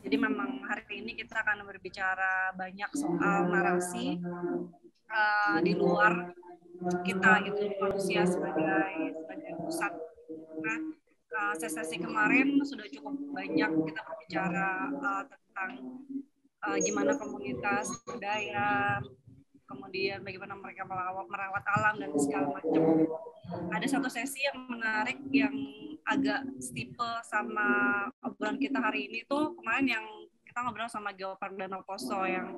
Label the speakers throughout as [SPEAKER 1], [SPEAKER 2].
[SPEAKER 1] Jadi memang hari ini kita akan berbicara banyak soal narasi uh, di luar kita gitu manusia sebagai sebagai pusat. Nah, uh, eh, sesi kemarin sudah cukup banyak kita berbicara uh, tentang
[SPEAKER 2] uh, gimana komunitas budaya,
[SPEAKER 1] kemudian bagaimana mereka merawat, merawat alam dan segala macam. Ada satu sesi yang menarik yang agak stipe sama obrolan kita hari ini tuh kemarin yang kita ngobrol sama Geopark Danau Poso yang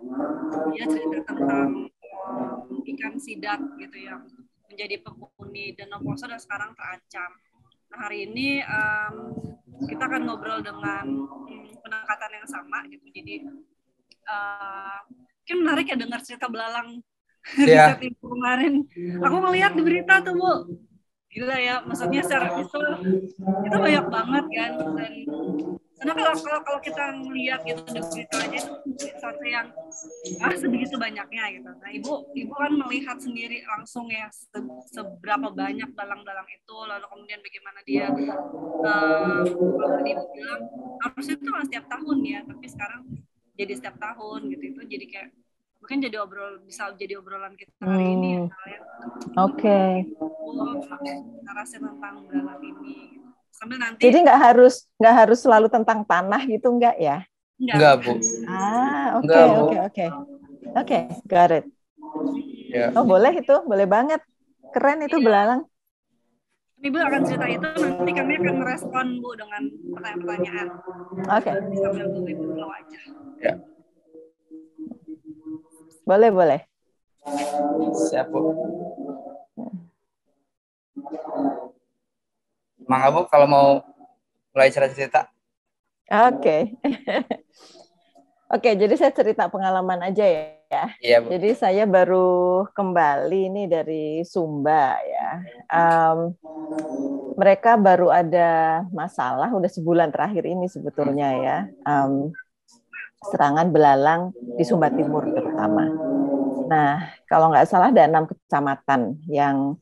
[SPEAKER 1] dia cerita tentang um, ikan sidat gitu yang menjadi penghuni Danau Poso dan sekarang terancam. Nah hari ini um, kita akan ngobrol dengan hmm, penangkatan yang sama gitu. Jadi uh, mungkin menarik ya dengar cerita belalang yeah. riset itu kemarin. Aku melihat di berita tuh bu, gila ya. Maksudnya secara visual itu banyak banget kan. Dan karena kalau kalau, kalau kita melihat gitu berita aja itu sesuatu yang ah sebegitu banyaknya gitu. Nah ibu ibu kan melihat sendiri langsung ya se, seberapa banyak dalang-dalang itu lalu kemudian bagaimana dia uh, kalau tadi ibu bilang harusnya itu kan setiap tahun ya tapi sekarang jadi setiap tahun gitu itu jadi kayak mungkin jadi obrol bisa jadi obrolan kita hari hmm. ini ya,
[SPEAKER 2] ya. oke okay.
[SPEAKER 1] narasi tentang dalam ini sambil nanti
[SPEAKER 2] jadi nggak harus nggak harus selalu tentang tanah gitu nggak ya nggak bu ah oke oke oke oke got it yeah. oh boleh itu boleh banget keren itu yeah. belalang
[SPEAKER 1] Ibu akan cerita itu nanti kami akan merespon Bu dengan pertanyaan-pertanyaan. Oke. Okay. Sambil Bu Ibu aja.
[SPEAKER 2] Ya. Yeah. Boleh, boleh. Siap, Bu.
[SPEAKER 3] Mangga, Bu, kalau mau mulai cerita-cerita.
[SPEAKER 2] Oke. Okay. Oke, okay, jadi saya cerita pengalaman aja ya Iya, Bu. Jadi saya baru kembali nih dari Sumba ya. Um, mereka baru ada masalah udah sebulan terakhir ini sebetulnya ya. Um, serangan belalang di Sumba Timur terutama. Nah, kalau nggak salah ada enam kecamatan yang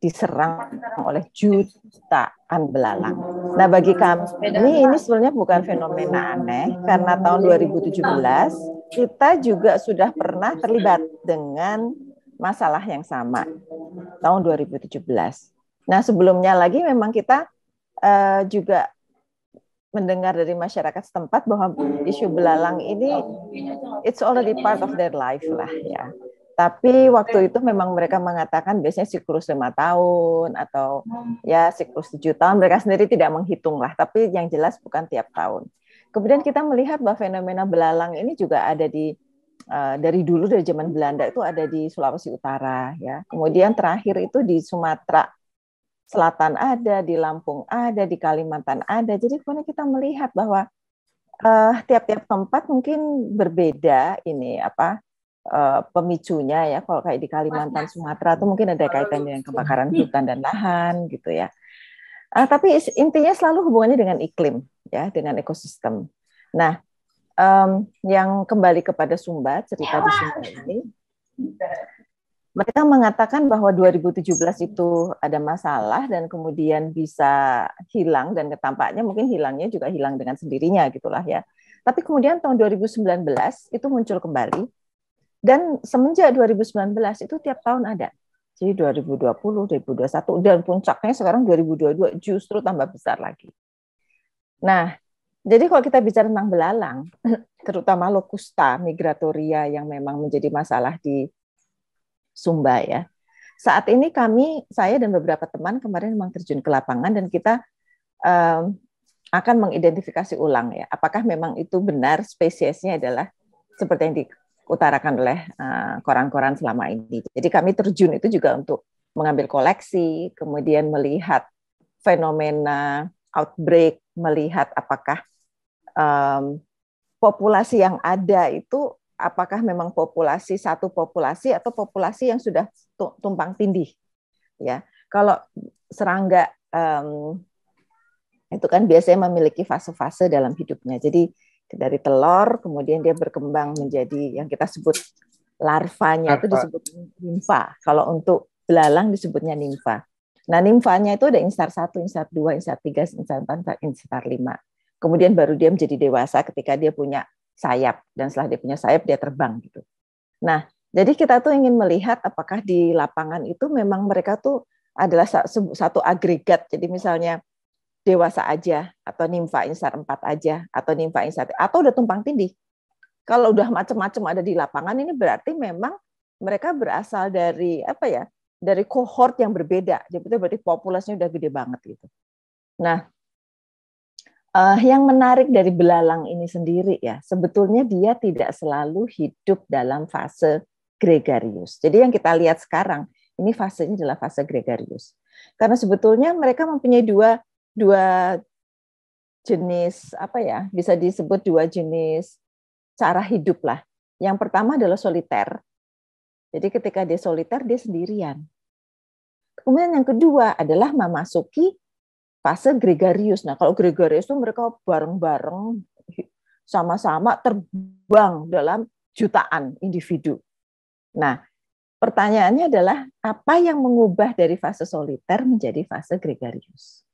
[SPEAKER 2] diserang oleh jutaan belalang. Nah, bagi kami ini, sebenarnya bukan fenomena aneh karena tahun 2017 kita juga sudah pernah terlibat dengan masalah yang sama tahun 2017. Nah, sebelumnya lagi memang kita uh, juga mendengar dari masyarakat setempat bahwa isu belalang ini it's already part of their life lah ya. Tapi waktu itu memang mereka mengatakan biasanya siklus lima tahun atau ya siklus tujuh tahun mereka sendiri tidak menghitung lah. Tapi yang jelas bukan tiap tahun. Kemudian kita melihat bahwa fenomena belalang ini juga ada di uh, dari dulu dari zaman Belanda itu ada di Sulawesi Utara ya. Kemudian terakhir itu di Sumatera Selatan ada, di Lampung ada, di Kalimantan ada. Jadi kemudian kita melihat bahwa eh, tiap-tiap uh, tempat mungkin berbeda ini apa uh, pemicunya ya. Kalau kayak di Kalimantan, Sumatera itu mungkin ada kaitannya dengan kebakaran hutan dan lahan gitu ya. Uh, tapi intinya selalu hubungannya dengan iklim ya, dengan ekosistem. Nah, um, yang kembali kepada Sumba cerita di Sumba ini iya mereka mengatakan bahwa 2017 itu ada masalah dan kemudian bisa hilang dan ketampaknya mungkin hilangnya juga hilang dengan sendirinya gitulah ya. Tapi kemudian tahun 2019 itu muncul kembali dan semenjak 2019 itu tiap tahun ada. Jadi 2020, 2021 dan puncaknya sekarang 2022 justru tambah besar lagi. Nah, jadi kalau kita bicara tentang belalang, terutama locusta migratoria yang memang menjadi masalah di Sumba ya. Saat ini kami, saya dan beberapa teman kemarin memang terjun ke lapangan dan kita um, akan mengidentifikasi ulang ya, apakah memang itu benar spesiesnya adalah seperti yang diutarakan oleh eh, koran-koran uh, selama ini. Jadi kami terjun itu juga untuk mengambil koleksi, kemudian melihat fenomena outbreak, melihat apakah um, populasi yang ada itu apakah memang populasi satu populasi atau populasi yang sudah tumpang tindih ya kalau serangga um, itu kan biasanya memiliki fase-fase dalam hidupnya jadi dari telur kemudian dia berkembang menjadi yang kita sebut larvanya itu disebut nimfa kalau untuk belalang disebutnya nimfa nah nimfanya itu ada instar satu, instar dua, instar tiga, instar empat, instar lima. kemudian baru dia menjadi dewasa ketika dia punya sayap dan setelah dia punya sayap dia terbang gitu. Nah, jadi kita tuh ingin melihat apakah di lapangan itu memang mereka tuh adalah satu agregat. Jadi misalnya dewasa aja atau nimfa instar 4 aja atau nimfa instar atau udah tumpang tindih. Kalau udah macam-macam ada di lapangan ini berarti memang mereka berasal dari apa ya? dari kohort yang berbeda. Jadi berarti populasinya udah gede banget gitu. Nah, uh, yang menarik dari belalang ini sendiri ya, sebetulnya dia tidak selalu hidup dalam fase gregarius. Jadi yang kita lihat sekarang ini fasenya adalah fase gregarius. Karena sebetulnya mereka mempunyai dua dua jenis apa ya, bisa disebut dua jenis cara hidup lah. Yang pertama adalah soliter. Jadi ketika dia soliter dia sendirian. Kemudian yang kedua adalah memasuki fase gregarius. Nah, kalau gregarius itu mereka bareng-bareng sama-sama terbang dalam jutaan individu. Nah, pertanyaannya adalah apa yang mengubah dari fase soliter menjadi fase gregarius?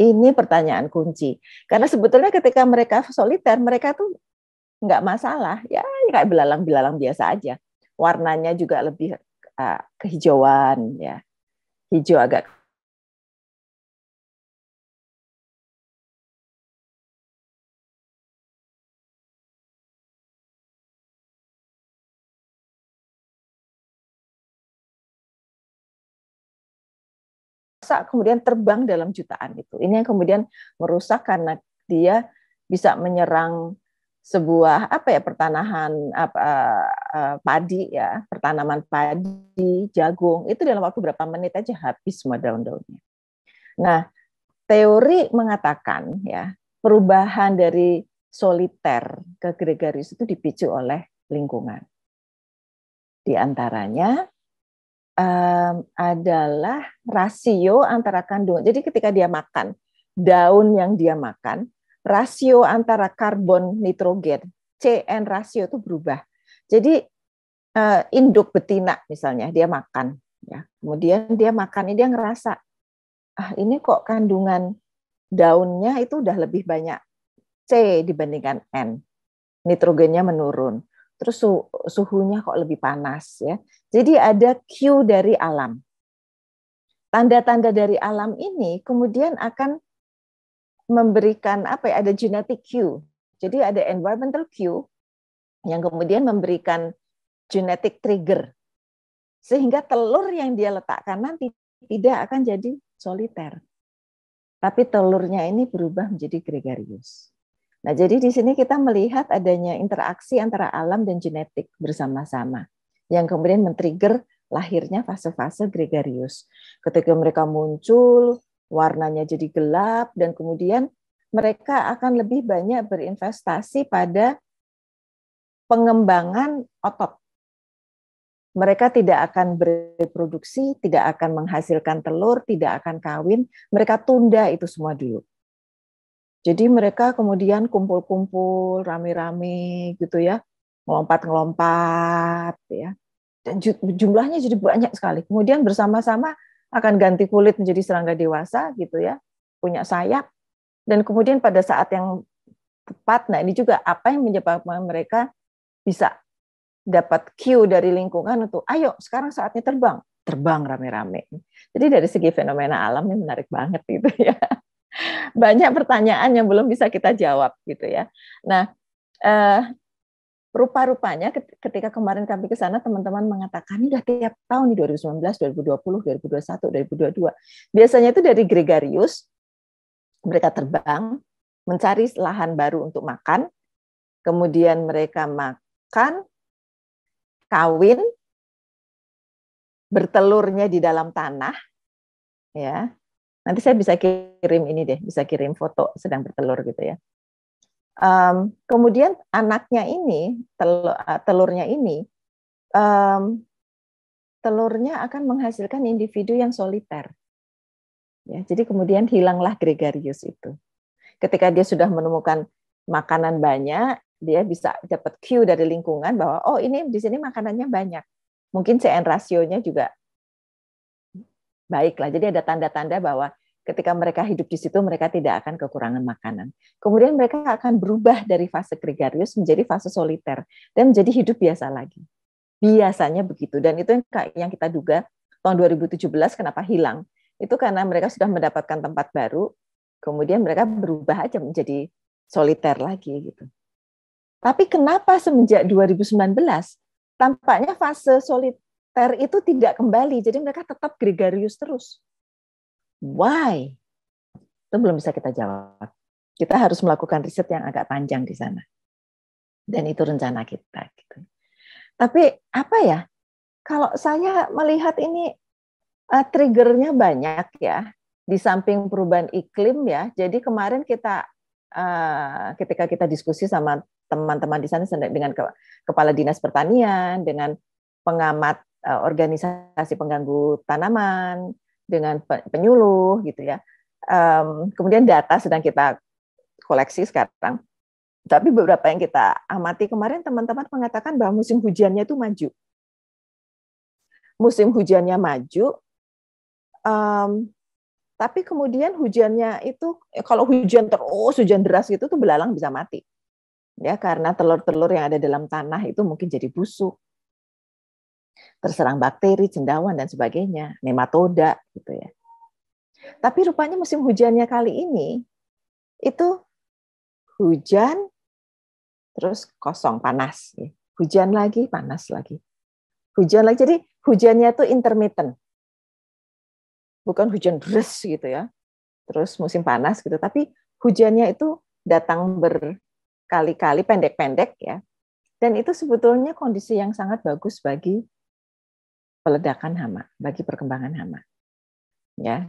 [SPEAKER 2] Ini pertanyaan kunci. Karena sebetulnya ketika mereka soliter, mereka tuh nggak masalah. Ya, kayak belalang-belalang biasa aja. Warnanya juga lebih uh, kehijauan, ya. Hijau agak terasa kemudian terbang dalam jutaan itu. Ini yang kemudian merusak karena dia bisa menyerang sebuah apa ya pertanahan apa, uh, eh, eh, padi ya pertanaman padi jagung itu dalam waktu berapa menit aja habis semua daun-daunnya. Nah teori mengatakan ya perubahan dari soliter ke gregaris itu dipicu oleh lingkungan. Di antaranya um, adalah rasio antara kandungan. Jadi ketika dia makan daun yang dia makan, rasio antara karbon nitrogen CN rasio itu berubah. Jadi uh, induk betina misalnya dia makan, ya. kemudian dia makan ini dia ngerasa ah ini kok kandungan daunnya itu udah lebih banyak C dibandingkan N, nitrogennya menurun, terus suhunya kok lebih panas ya. Jadi ada cue dari alam. Tanda-tanda dari alam ini kemudian akan memberikan apa ya ada genetic cue. Jadi ada environmental cue yang kemudian memberikan genetic trigger sehingga telur yang dia letakkan nanti tidak akan jadi soliter. Tapi telurnya ini berubah menjadi gregarius. Nah, jadi di sini kita melihat adanya interaksi antara alam dan genetik bersama-sama yang kemudian men-trigger lahirnya fase-fase gregarius. Ketika mereka muncul, warnanya jadi gelap, dan kemudian mereka akan lebih banyak berinvestasi pada pengembangan otot. Mereka tidak akan bereproduksi, tidak akan menghasilkan telur, tidak akan kawin. Mereka tunda itu semua dulu. Jadi mereka kemudian kumpul-kumpul, rame-rame gitu ya, ngelompat-ngelompat ya dan jumlahnya jadi banyak sekali. Kemudian bersama-sama akan ganti kulit menjadi serangga dewasa gitu ya, punya sayap. Dan kemudian pada saat yang tepat, nah ini juga apa yang menyebabkan mereka bisa dapat cue dari lingkungan untuk ayo sekarang saatnya terbang, terbang rame-rame. Jadi dari segi fenomena alam ini menarik banget gitu ya. Banyak pertanyaan yang belum bisa kita jawab gitu ya. Nah, eh, rupa-rupanya ketika kemarin kami ke sana teman-teman mengatakan ini tiap tahun nih 2019, 2020, 2021, 2022. Biasanya itu dari gregarius mereka terbang mencari lahan baru untuk makan, kemudian mereka makan, kawin, bertelurnya di dalam tanah, ya. Nanti saya bisa kirim ini deh, bisa kirim foto sedang bertelur gitu ya. Um, kemudian anaknya ini, telur, eh, telurnya ini, um, telurnya akan menghasilkan individu yang soliter. Ya, jadi kemudian hilanglah gregarius itu. Ketika dia sudah menemukan makanan banyak, dia bisa dapat cue dari lingkungan bahwa oh ini di sini makanannya banyak. Mungkin CN rasionya juga baiklah. Jadi ada tanda-tanda bahwa Ketika mereka hidup di situ, mereka tidak akan kekurangan makanan. Kemudian mereka akan berubah dari fase gregarius menjadi fase soliter dan menjadi hidup biasa lagi. Biasanya begitu. Dan itu yang kita duga tahun 2017 kenapa hilang. Itu karena mereka sudah mendapatkan tempat baru, kemudian mereka berubah aja menjadi soliter lagi gitu. Tapi kenapa semenjak 2019 tampaknya fase soliter itu tidak kembali, jadi mereka tetap gregarius terus. Why? Itu belum bisa kita jawab. Kita harus melakukan riset yang agak panjang di sana. Dan itu rencana kita. Gitu. Tapi apa ya? Kalau saya melihat ini uh, triggernya banyak ya. Di samping perubahan iklim ya. Jadi kemarin kita uh, ketika kita diskusi sama teman-teman di sana dengan ke, kepala dinas pertanian, dengan pengamat uh, organisasi pengganggu tanaman, dengan penyuluh gitu ya. Um, kemudian data sedang kita koleksi sekarang. Tapi beberapa yang kita amati kemarin teman-teman mengatakan bahwa musim hujannya itu maju. Musim hujannya maju, um, tapi kemudian hujannya itu kalau hujan terus hujan deras gitu tuh belalang bisa mati ya karena telur-telur yang ada dalam tanah itu mungkin jadi busuk terserang bakteri, cendawan dan sebagainya, nematoda gitu ya. Tapi rupanya musim hujannya kali ini itu hujan terus kosong panas, ya. hujan lagi panas lagi, hujan lagi. Jadi hujannya itu intermittent, bukan hujan deras gitu ya. Terus musim panas gitu, tapi hujannya itu datang berkali-kali pendek-pendek ya. Dan itu sebetulnya kondisi yang sangat bagus bagi peledakan hama, bagi perkembangan hama. Ya,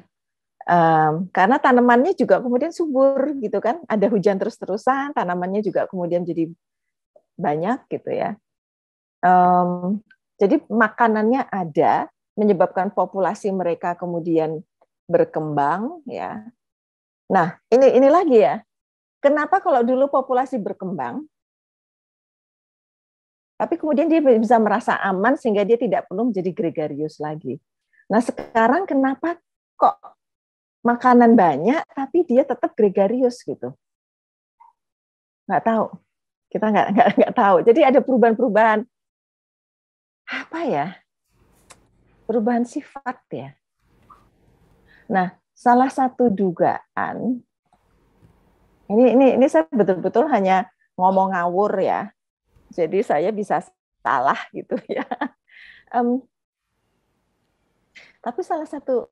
[SPEAKER 2] um, karena tanamannya juga kemudian subur gitu kan, ada hujan terus-terusan, tanamannya juga kemudian jadi banyak gitu ya. Um, jadi makanannya ada, menyebabkan populasi mereka kemudian berkembang ya. Nah ini ini lagi ya. Kenapa kalau dulu populasi berkembang tapi kemudian dia bisa merasa aman sehingga dia tidak perlu menjadi gregarius lagi. Nah sekarang kenapa kok makanan banyak tapi dia tetap gregarius gitu? Nggak tahu. Kita nggak nggak nggak tahu. Jadi ada perubahan-perubahan apa ya? Perubahan sifat ya. Nah salah satu dugaan ini ini ini saya betul-betul hanya ngomong ngawur ya jadi saya bisa salah gitu ya. Um, tapi salah satu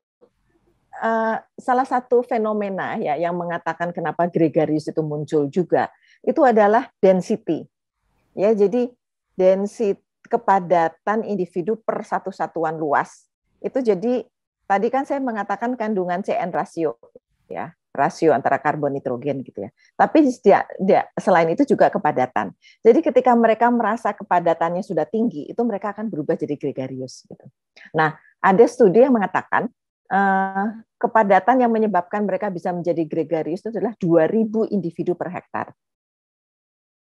[SPEAKER 2] uh, salah satu fenomena ya yang mengatakan kenapa gregarius itu muncul juga itu adalah density. Ya, jadi density kepadatan individu per satu satuan luas. Itu jadi tadi kan saya mengatakan kandungan CN rasio ya rasio antara karbon nitrogen gitu ya. Tapi dia, dia, selain itu juga kepadatan. Jadi ketika mereka merasa kepadatannya sudah tinggi, itu mereka akan berubah jadi gregarius gitu. Nah, ada studi yang mengatakan eh, kepadatan yang menyebabkan mereka bisa menjadi gregarius itu adalah 2000 individu per hektar.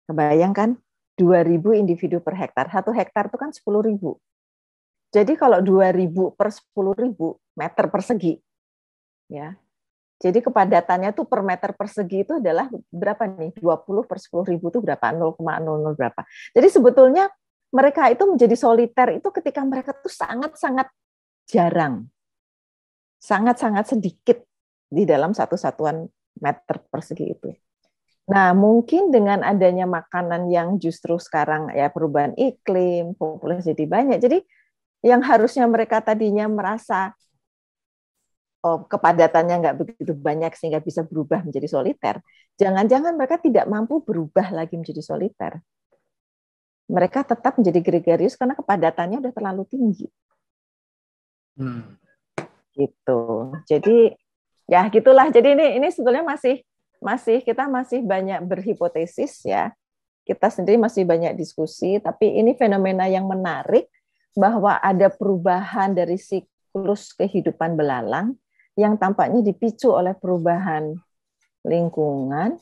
[SPEAKER 2] Kebayangkan 2000 individu per hektar. Satu hektar itu kan 10.000. Jadi kalau 2000 per 10.000 meter persegi ya jadi kepadatannya tuh per meter persegi itu adalah berapa nih? 20 per 10 ribu itu berapa? 0,00 berapa. Jadi sebetulnya mereka itu menjadi soliter itu ketika mereka tuh sangat-sangat jarang. Sangat-sangat sedikit di dalam satu satuan meter persegi itu. Nah, mungkin dengan adanya makanan yang justru sekarang ya perubahan iklim, populasi jadi banyak. Jadi yang harusnya mereka tadinya merasa kepadatannya nggak begitu banyak sehingga bisa berubah menjadi soliter. Jangan-jangan mereka tidak mampu berubah lagi menjadi soliter. Mereka tetap menjadi gregarius karena kepadatannya udah terlalu tinggi. Hmm. Gitu. Jadi ya gitulah. Jadi ini ini sebetulnya masih masih kita masih banyak berhipotesis ya. Kita sendiri masih banyak diskusi, tapi ini fenomena yang menarik bahwa ada perubahan dari siklus kehidupan belalang yang tampaknya dipicu oleh perubahan lingkungan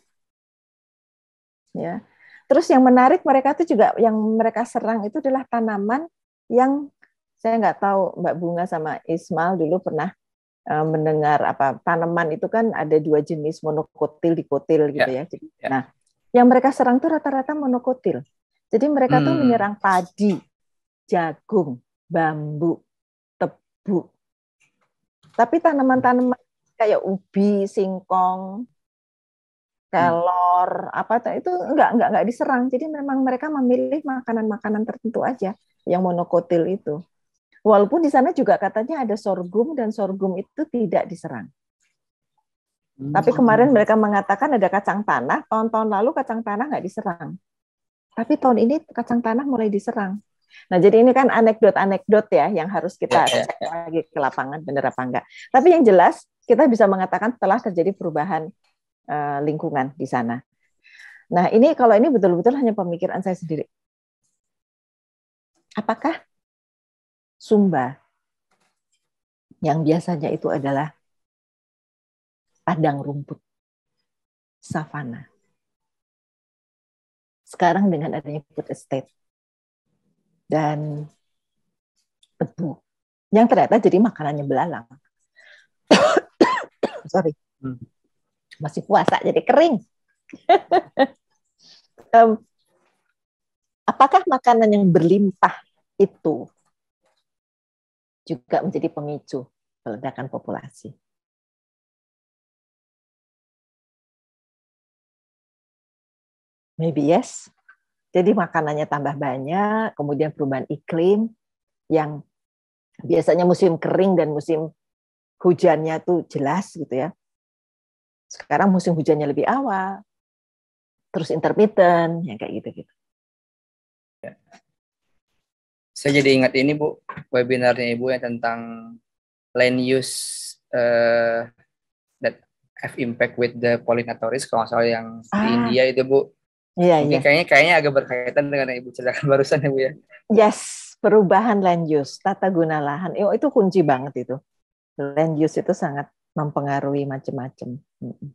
[SPEAKER 2] ya terus yang menarik mereka itu juga yang mereka serang itu adalah tanaman yang saya nggak tahu Mbak Bunga sama Ismail dulu pernah eh, mendengar apa tanaman itu kan ada dua jenis monokotil dikotil gitu ya. Ya. ya nah yang mereka serang tuh rata-rata monokotil jadi mereka hmm. tuh menyerang padi jagung bambu tebu tapi tanaman-tanaman kayak ubi, singkong, kelor, apa itu enggak enggak enggak diserang. Jadi memang mereka memilih makanan-makanan tertentu aja yang monokotil itu. Walaupun di sana juga katanya ada sorghum dan sorghum itu tidak diserang. Hmm. Tapi kemarin mereka mengatakan ada kacang tanah. Tahun-tahun lalu kacang tanah nggak diserang. Tapi tahun ini kacang tanah mulai diserang. Nah, jadi ini kan anekdot-anekdot ya yang harus kita ya, ya cek ya. lagi ke lapangan bener apa enggak. Tapi yang jelas kita bisa mengatakan telah terjadi perubahan uh, lingkungan di sana. Nah, ini kalau ini betul-betul hanya pemikiran saya sendiri. Apakah Sumba yang biasanya itu adalah padang rumput, savana. Sekarang dengan adanya food estate, dan tebu yang ternyata jadi makanannya belalang. Sorry, hmm. masih puasa jadi kering. um, apakah makanan yang berlimpah itu juga menjadi pemicu peledakan populasi? Maybe yes, jadi makanannya tambah banyak, kemudian perubahan iklim yang biasanya musim kering dan musim hujannya tuh jelas gitu ya. Sekarang musim hujannya lebih awal, terus intermittent, ya kayak gitu-gitu. Ya.
[SPEAKER 3] Saya jadi ingat ini Bu, webinarnya Ibu yang tentang land use uh, that have impact with the pollinators kalau soal yang ah. di India itu Bu Iya, Mungkin iya. Kayaknya, kayaknya agak berkaitan dengan yang Ibu ceritakan barusan ya Bu ya.
[SPEAKER 2] Yes, perubahan land use, tata guna lahan. Oh, itu kunci banget itu. Land use itu sangat mempengaruhi macam-macam. Hmm.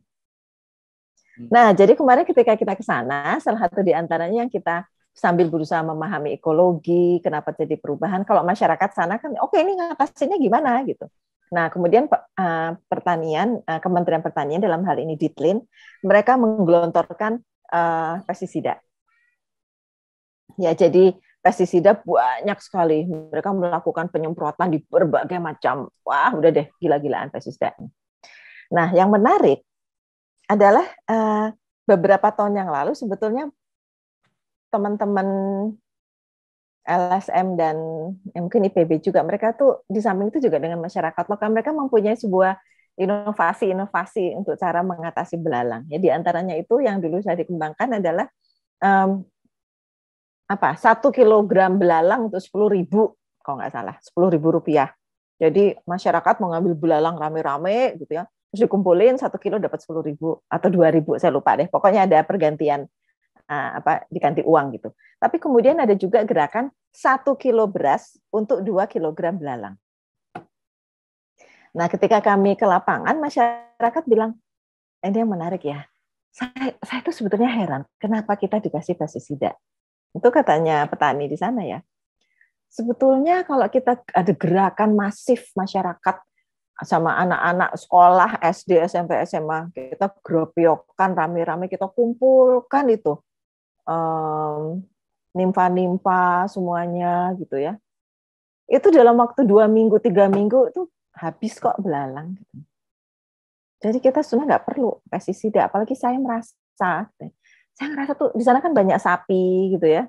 [SPEAKER 2] Nah, jadi kemarin ketika kita ke sana, salah satu di antaranya yang kita sambil berusaha memahami ekologi, kenapa jadi perubahan. Kalau masyarakat sana kan, oke okay, ini ngatasinnya gimana gitu. Nah, kemudian ah, pertanian, ah, Kementerian Pertanian dalam hal ini Ditlin, mereka menggelontorkan uh, pestisida. Ya, jadi pestisida banyak sekali. Mereka melakukan penyemprotan di berbagai macam. Wah, udah deh gila-gilaan pestisida. Nah, yang menarik adalah uh, beberapa tahun yang lalu sebetulnya teman-teman LSM dan ya mungkin IPB juga mereka tuh di samping itu juga dengan masyarakat lokal mereka mempunyai sebuah inovasi-inovasi untuk cara mengatasi belalang. Ya, di antaranya itu yang dulu saya dikembangkan adalah um, apa satu kilogram belalang untuk sepuluh ribu kalau nggak salah sepuluh ribu rupiah. Jadi masyarakat mengambil belalang rame-rame gitu ya, terus dikumpulin satu kilo dapat sepuluh ribu atau dua ribu saya lupa deh. Pokoknya ada pergantian apa diganti uang gitu. Tapi kemudian ada juga gerakan satu kilo beras untuk dua kilogram belalang. Nah, ketika kami ke lapangan, masyarakat bilang, ini yang menarik ya. Saya, saya tuh sebetulnya heran, kenapa kita dikasih pestisida? Itu katanya petani di sana ya. Sebetulnya kalau kita ada gerakan masif masyarakat sama anak-anak sekolah SD, SMP, SMA, kita gropiokan rame-rame, kita kumpulkan itu um, nimfa-nimfa semuanya gitu ya. Itu dalam waktu dua minggu, tiga minggu itu habis kok belalang. Gitu. Jadi kita sebenarnya nggak perlu pestisida, apalagi saya merasa, saya ngerasa tuh di sana kan banyak sapi gitu ya,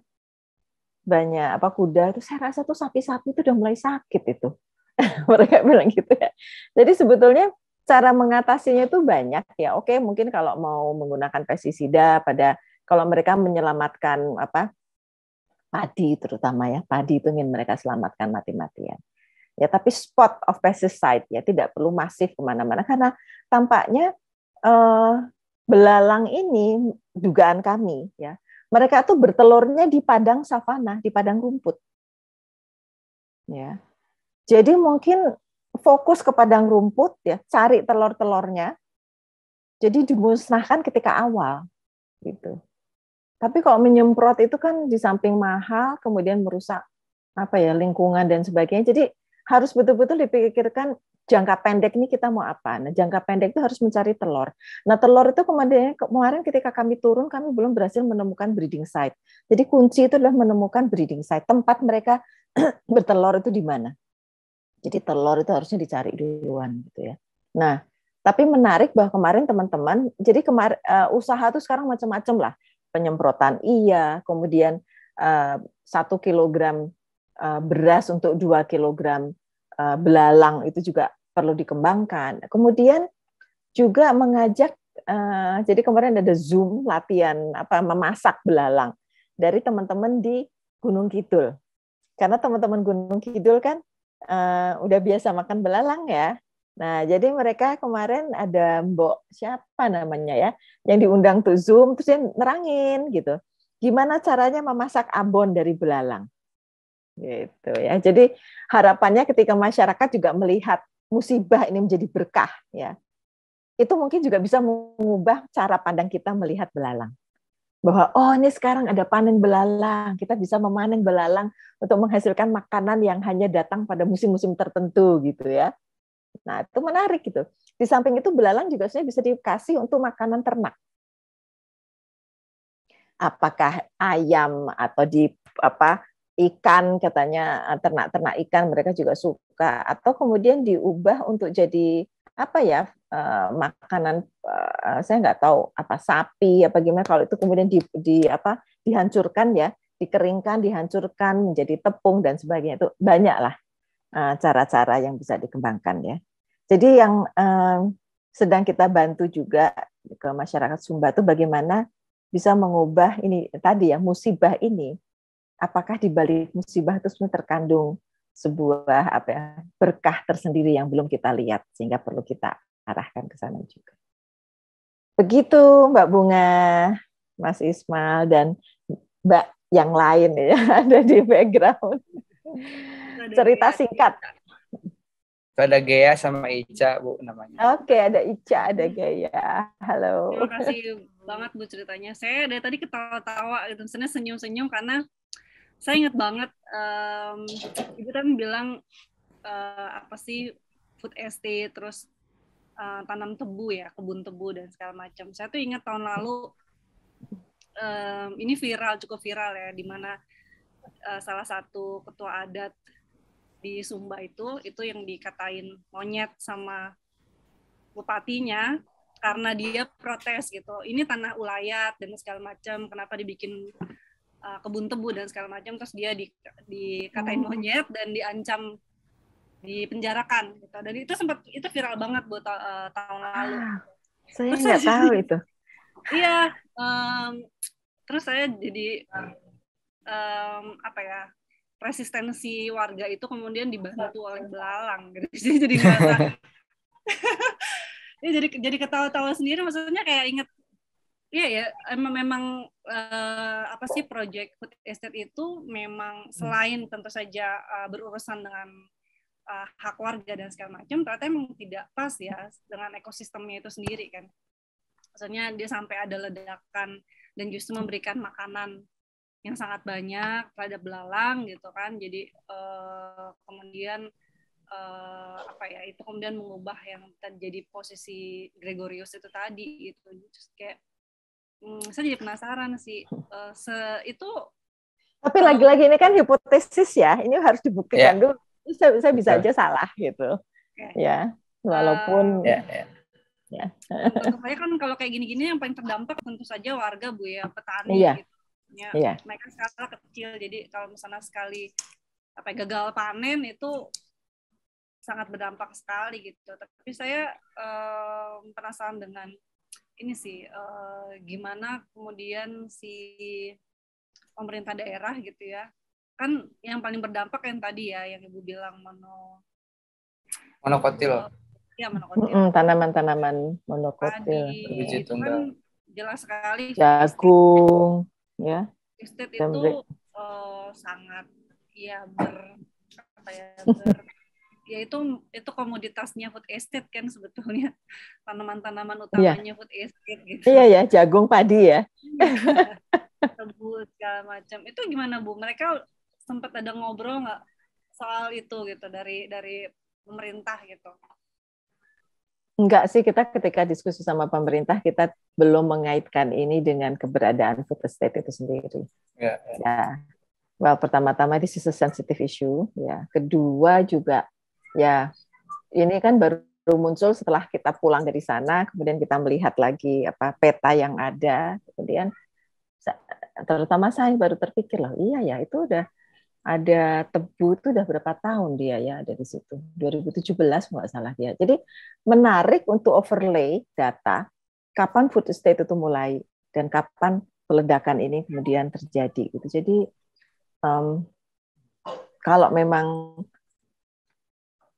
[SPEAKER 2] banyak apa kuda itu. saya rasa tuh sapi-sapi itu udah mulai sakit itu mereka bilang gitu ya jadi sebetulnya cara mengatasinya itu banyak ya oke mungkin kalau mau menggunakan pestisida pada kalau mereka menyelamatkan apa padi terutama ya padi itu ingin mereka selamatkan mati-matian ya tapi spot of pesticide ya tidak perlu masif kemana-mana karena tampaknya uh, belalang ini dugaan kami ya mereka tuh bertelurnya di padang savana di padang rumput ya jadi mungkin fokus ke padang rumput ya cari telur-telurnya jadi dimusnahkan ketika awal gitu tapi kalau menyemprot itu kan di samping mahal kemudian merusak apa ya lingkungan dan sebagainya jadi harus betul-betul dipikirkan jangka pendek ini kita mau apa. Nah, jangka pendek itu harus mencari telur. Nah, telur itu kemarin kemarin ketika kami turun kami belum berhasil menemukan breeding site. Jadi kunci itu adalah menemukan breeding site, tempat mereka bertelur itu di mana. Jadi telur itu harusnya dicari duluan gitu ya. Nah, tapi menarik bahwa kemarin teman-teman, jadi kemarin uh, eh, usaha itu sekarang macam-macam lah. Penyemprotan iya, kemudian eh, satu uh, kilogram Eh, beras untuk 2 kg eh, belalang itu juga perlu dikembangkan. Kemudian juga mengajak eh, jadi kemarin ada Zoom latihan apa memasak belalang dari teman-teman di Gunung Kidul. Karena teman-teman Gunung Kidul kan udah biasa makan belalang ya. Nah, jadi mereka kemarin ada Mbok siapa namanya ya yang diundang tuh Zoom terus dia nerangin gitu. Gimana caranya memasak abon dari belalang? gitu ya. Jadi harapannya ketika masyarakat juga melihat musibah ini menjadi berkah ya. Itu mungkin juga bisa mengubah cara pandang kita melihat belalang. Bahwa oh ini sekarang ada panen belalang, kita bisa memanen belalang untuk menghasilkan makanan yang hanya datang pada musim-musim tertentu gitu ya. Nah, itu menarik gitu. Di samping itu belalang juga sebenarnya bisa dikasih untuk makanan ternak. Apakah ayam atau di apa ikan katanya eh, ternak-ternak ikan mereka juga suka atau kemudian diubah untuk jadi apa ya uh, makanan uh, saya nggak tahu apa sapi apa gimana kalau itu kemudian di, di apa dihancurkan ya dikeringkan dihancurkan menjadi tepung dan sebagainya itu banyaklah cara cara-cara yang bisa dikembangkan ya jadi yang uh, sedang kita bantu juga ke masyarakat Sumba itu bagaimana bisa mengubah ini tadi ya musibah ini apakah di balik musibah itu sebenarnya terkandung sebuah apa ya, berkah tersendiri yang belum kita lihat sehingga perlu kita arahkan ke sana juga. Begitu Mbak Bunga, Mas Ismail dan Mbak yang lain ya ada di background. Cerita singkat.
[SPEAKER 3] Ada Gea sama Ica Bu
[SPEAKER 2] namanya. Oke, ada Ica, ada Gea. Halo. Terima kasih
[SPEAKER 1] banget Bu ceritanya. Saya dari tadi ketawa-tawa gitu, senyum-senyum karena saya ingat banget um, ibu kan bilang uh, apa sih food estate terus uh, tanam tebu ya kebun tebu dan segala macam saya tuh ingat tahun lalu um, ini viral cukup viral ya di mana uh, salah satu ketua adat di Sumba itu itu yang dikatain monyet sama bupatinya karena dia protes gitu ini tanah ulayat dan segala macam kenapa dibikin uh, kebun tebu dan segala macam terus dia di, dikatain hmm. monyet dan diancam dipenjarakan gitu dan itu sempat itu viral banget buat uh, tahun lalu ah, saya nggak tahu itu iya um, terus saya jadi um, apa ya resistensi warga itu kemudian dibantu oleh belalang gitu jadi jadi jadi ketawa-tawa sendiri maksudnya kayak inget Iya ya, emang memang uh, apa sih project food estate itu memang hmm. selain tentu saja uh, berurusan dengan uh, hak warga dan segala macam, ternyata emang tidak pas ya dengan ekosistemnya itu sendiri kan. Maksudnya dia sampai ada ledakan dan justru memberikan makanan yang sangat banyak pada belalang gitu kan. Jadi uh, kemudian uh, apa ya itu kemudian mengubah yang terjadi posisi Gregorius itu tadi itu kayak hmm, saya jadi penasaran sih uh, se itu
[SPEAKER 2] tapi eh, lagi-lagi ini kan hipotesis ya ini harus dibuktikan yeah. dulu saya, saya bisa aja salah gitu okay. ya walaupun uh, ya, yeah. ya. ya.
[SPEAKER 1] saya kan kalau kayak gini-gini yang paling terdampak tentu saja warga bu ya petani yeah. gitu ya, yeah. mereka skala kecil jadi kalau misalnya sekali apa ya, gagal panen itu sangat berdampak sekali gitu tapi saya um, penasaran dengan ini sih uh, gimana kemudian si pemerintah daerah gitu ya kan yang paling berdampak yang tadi ya yang ibu bilang mono
[SPEAKER 2] monokotil
[SPEAKER 1] ya
[SPEAKER 3] monokotil tanaman
[SPEAKER 2] tanaman-tanaman monokotil biji itu kan
[SPEAKER 1] jelas sekali kan
[SPEAKER 2] jagung ya estate itu
[SPEAKER 1] uh, sangat ya ber apa ya ber ya itu itu komoditasnya food estate kan sebetulnya tanaman-tanaman iya. utamanya yeah. food estate gitu. Iya yeah, ya, yeah.
[SPEAKER 2] jagung padi ya.
[SPEAKER 1] Tebu iya, segala macam. Itu gimana Bu? Mereka sempat ada ngobrol nggak soal itu gitu dari dari pemerintah gitu?
[SPEAKER 2] Enggak sih, kita ketika diskusi sama pemerintah kita belum mengaitkan ini dengan keberadaan food estate itu sendiri. Ya. Yeah. ya. Well, pertama-tama this is a sensitive issue. Ya, kedua juga Ya, ini kan baru muncul setelah kita pulang dari sana, kemudian kita melihat lagi apa peta yang ada, kemudian terutama saya baru terpikir loh, iya ya itu udah ada tebu itu udah berapa tahun dia ya ada di situ 2017 nggak salah dia jadi menarik untuk overlay data kapan food estate itu mulai dan kapan peledakan ini kemudian terjadi gitu jadi um, kalau memang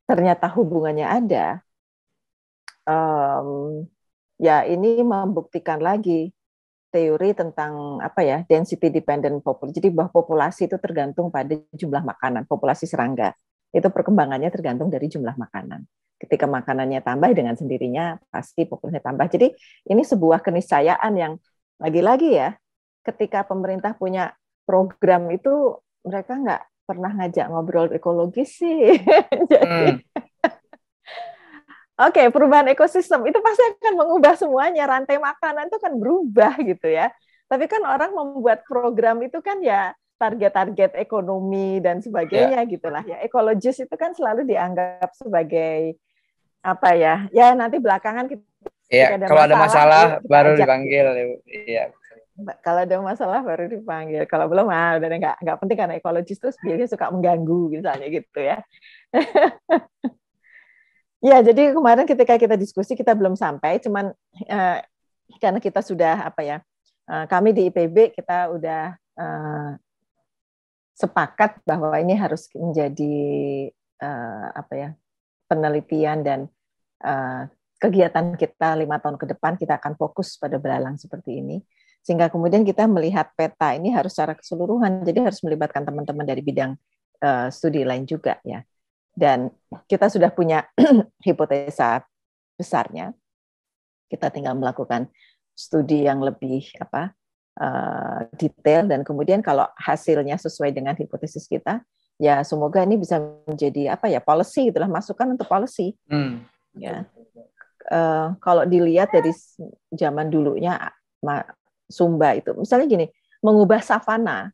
[SPEAKER 2] ternyata hubungannya ada, um, ya ini membuktikan lagi teori tentang apa ya density dependent population. Jadi bahwa populasi itu tergantung pada jumlah makanan, populasi serangga. Itu perkembangannya tergantung dari jumlah makanan. Ketika makanannya tambah dengan sendirinya pasti populasi tambah. Jadi ini sebuah keniscayaan yang lagi-lagi ya ketika pemerintah punya program itu mereka nggak pernah ngajak ngobrol ekologis sih. Jadi, hmm. Oke, okay, perubahan ekosistem itu pasti akan mengubah semuanya. Rantai makanan itu kan berubah gitu ya. Tapi kan orang membuat program itu kan ya target-target ekonomi dan sebagainya yeah. gitulah ya. Ekologis itu kan selalu dianggap sebagai apa ya? Ya nanti belakangan kita iya, ada kalau ada masalah, ada masalah baru dipanggil. Iya, kalau ada masalah baru dipanggil. Kalau belum, ah udah nggak nggak penting karena ekologis terus biasanya suka mengganggu misalnya gitu ya. ya jadi kemarin ketika kita diskusi kita belum sampai, cuman eh, karena kita sudah apa ya, eh, kami di IPB kita udah eh, sepakat bahwa ini harus menjadi eh, apa ya penelitian dan eh, kegiatan kita lima tahun ke depan kita akan fokus pada belalang seperti ini sehingga kemudian kita melihat peta ini harus secara keseluruhan jadi harus melibatkan teman-teman dari bidang uh, studi lain juga ya dan kita sudah punya hipotesa besarnya kita tinggal melakukan studi yang lebih apa uh, detail dan kemudian kalau hasilnya sesuai dengan hipotesis kita ya semoga ini bisa menjadi apa ya policy itulah masukan untuk policy hmm. ya uh, kalau dilihat dari zaman dulunya Sumba itu. Misalnya gini, mengubah savana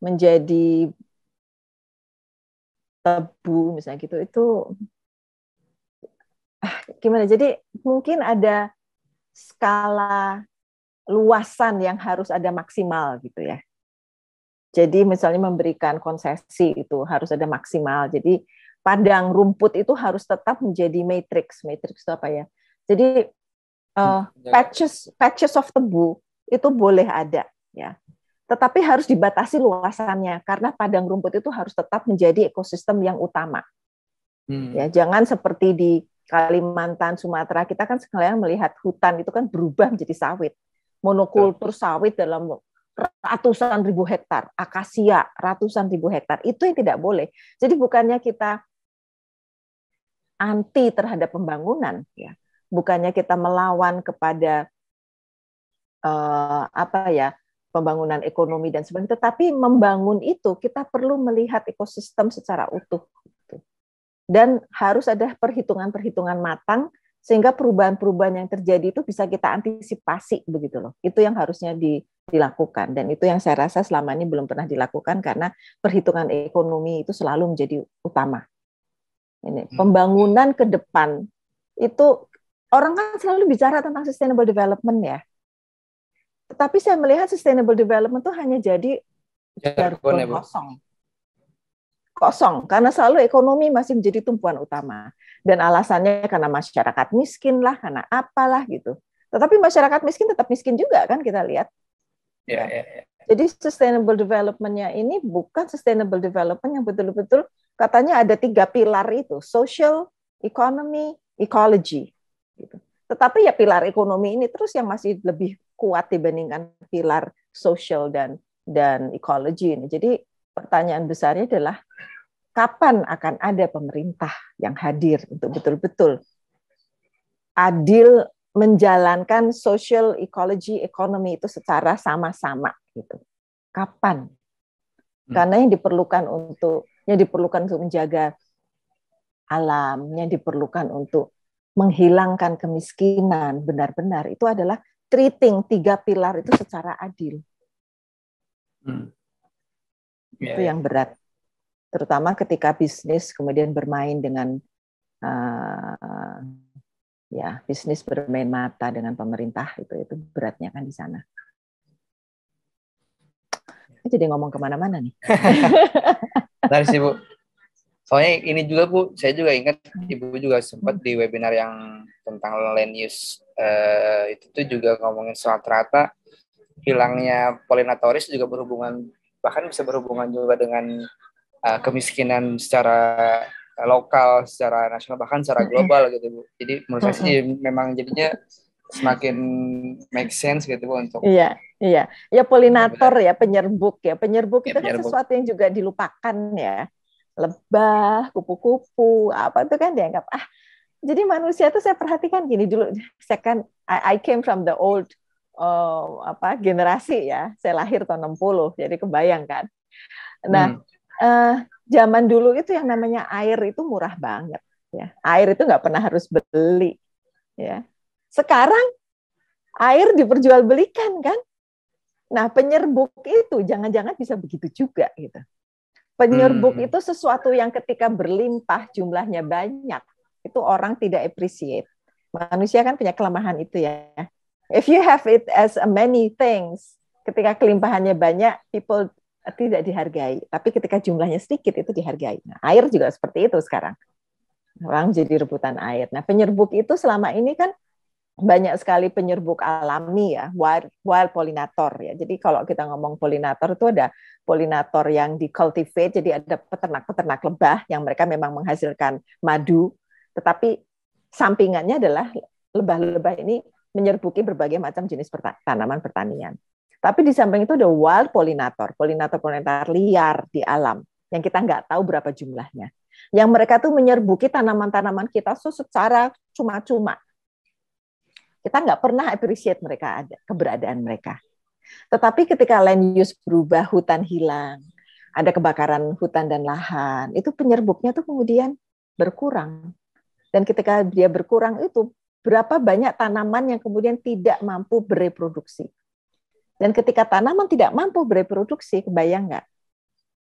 [SPEAKER 2] menjadi tebu misalnya gitu itu ah, gimana? Jadi mungkin ada skala luasan yang harus ada maksimal gitu ya. Jadi misalnya memberikan konsesi itu harus ada maksimal. Jadi padang rumput itu harus tetap menjadi matrix. Matrix itu apa ya? Jadi uh, patches patches of tebu itu boleh ada ya. Tetapi harus dibatasi luasannya karena padang rumput itu harus tetap menjadi ekosistem yang utama. Hmm. Ya, jangan seperti di Kalimantan, Sumatera, kita kan sekalian melihat hutan itu kan berubah menjadi sawit. Monokultur sawit dalam ratusan ribu hektar, akasia ratusan ribu hektar. Itu yang tidak boleh. Jadi bukannya kita anti terhadap pembangunan ya bukannya kita melawan kepada uh, apa ya pembangunan ekonomi dan sebagainya. Tetapi membangun itu kita perlu melihat ekosistem secara utuh gitu. dan harus ada perhitungan-perhitungan matang sehingga perubahan-perubahan yang terjadi itu bisa kita antisipasi begitu loh. Itu yang harusnya di, dilakukan dan itu yang saya rasa selama ini belum pernah dilakukan karena perhitungan ekonomi itu selalu menjadi utama. Ini hmm. pembangunan ke depan itu orang kan selalu bicara tentang sustainable development ya. Tapi saya melihat sustainable development itu hanya jadi ya, jargon kosong. Kosong, karena selalu ekonomi masih menjadi tumpuan utama. Dan alasannya karena masyarakat miskin lah, karena apalah gitu. Tetapi masyarakat miskin tetap miskin juga kan kita lihat. Ya, ya, ya. ya. Jadi sustainable development-nya ini bukan sustainable development yang betul-betul katanya ada tiga pilar itu, social, economy, ecology. Gitu. Tetapi ya pilar ekonomi ini terus yang masih lebih kuat dibandingkan pilar sosial dan dan ekologi ini. Jadi pertanyaan besarnya adalah kapan akan ada pemerintah yang hadir untuk betul-betul adil menjalankan social ecology ekonomi itu secara sama-sama gitu. Kapan? Hmm. Karena yang diperlukan untuk yang diperlukan untuk menjaga alam, yang diperlukan untuk menghilangkan kemiskinan benar-benar itu adalah treating tiga pilar itu secara adil. Hmm. Yeah. Itu iya, iya. yang berat, terutama ketika bisnis kemudian bermain dengan uh, ya bisnis bermain mata dengan pemerintah itu itu beratnya kan di sana. Jadi ngomong kemana mana nih.
[SPEAKER 3] Terima kasih bu soalnya ini juga bu saya juga ingat hmm. ibu juga sempat di webinar yang tentang land use eh, itu tuh juga ngomongin soal rata hilangnya polinatoris juga berhubungan bahkan bisa berhubungan juga dengan uh, kemiskinan secara eh, lokal, secara nasional bahkan secara hmm. global gitu bu. Jadi menurut saya sih hmm. memang jadinya semakin make sense gitu bu untuk iya
[SPEAKER 2] iya ya polinator ya penyerbuk ya penyerbuk, ya, penyerbuk itu kan sesuatu yang juga dilupakan ya lebah, kupu-kupu, apa itu kan dianggap ah. Jadi manusia itu saya perhatikan gini dulu. Saya kan I, I came from the old uh, apa generasi ya. Saya lahir tahun 60, jadi kebayang kan. Nah, hmm. uh, zaman dulu itu yang namanya air itu murah banget ya. Air itu nggak pernah harus beli ya. Sekarang air diperjualbelikan kan. Nah, penyerbuk itu jangan-jangan bisa begitu juga gitu. Penyerbuk hmm. itu sesuatu yang ketika berlimpah jumlahnya banyak, itu orang tidak appreciate. Manusia kan punya kelemahan itu ya. If you have it as a many things, ketika kelimpahannya banyak, people tidak dihargai. Tapi ketika jumlahnya sedikit itu dihargai. Nah, air juga seperti itu sekarang. Orang jadi rebutan air. Nah, penyerbuk itu selama ini kan banyak sekali penyerbuk alami ya, wild, wild pollinator ya. Jadi kalau kita ngomong pollinator itu ada pollinator yang dikultivasi jadi ada peternak-peternak lebah yang mereka memang menghasilkan madu, tetapi sampingannya adalah lebah-lebah ini menyerbuki berbagai macam jenis tanaman pertanian. Tapi di samping itu ada wild pollinator pollinator pollinator liar di alam yang kita nggak tahu berapa jumlahnya. Yang mereka tuh menyerbuki tanaman-tanaman kita secara cuma-cuma kita nggak pernah appreciate mereka ada keberadaan mereka. Tetapi ketika land use berubah, hutan hilang, ada kebakaran hutan dan lahan, itu penyerbuknya tuh kemudian berkurang. Dan ketika dia berkurang itu berapa banyak tanaman yang kemudian tidak mampu bereproduksi. Dan ketika tanaman tidak mampu bereproduksi, kebayang nggak?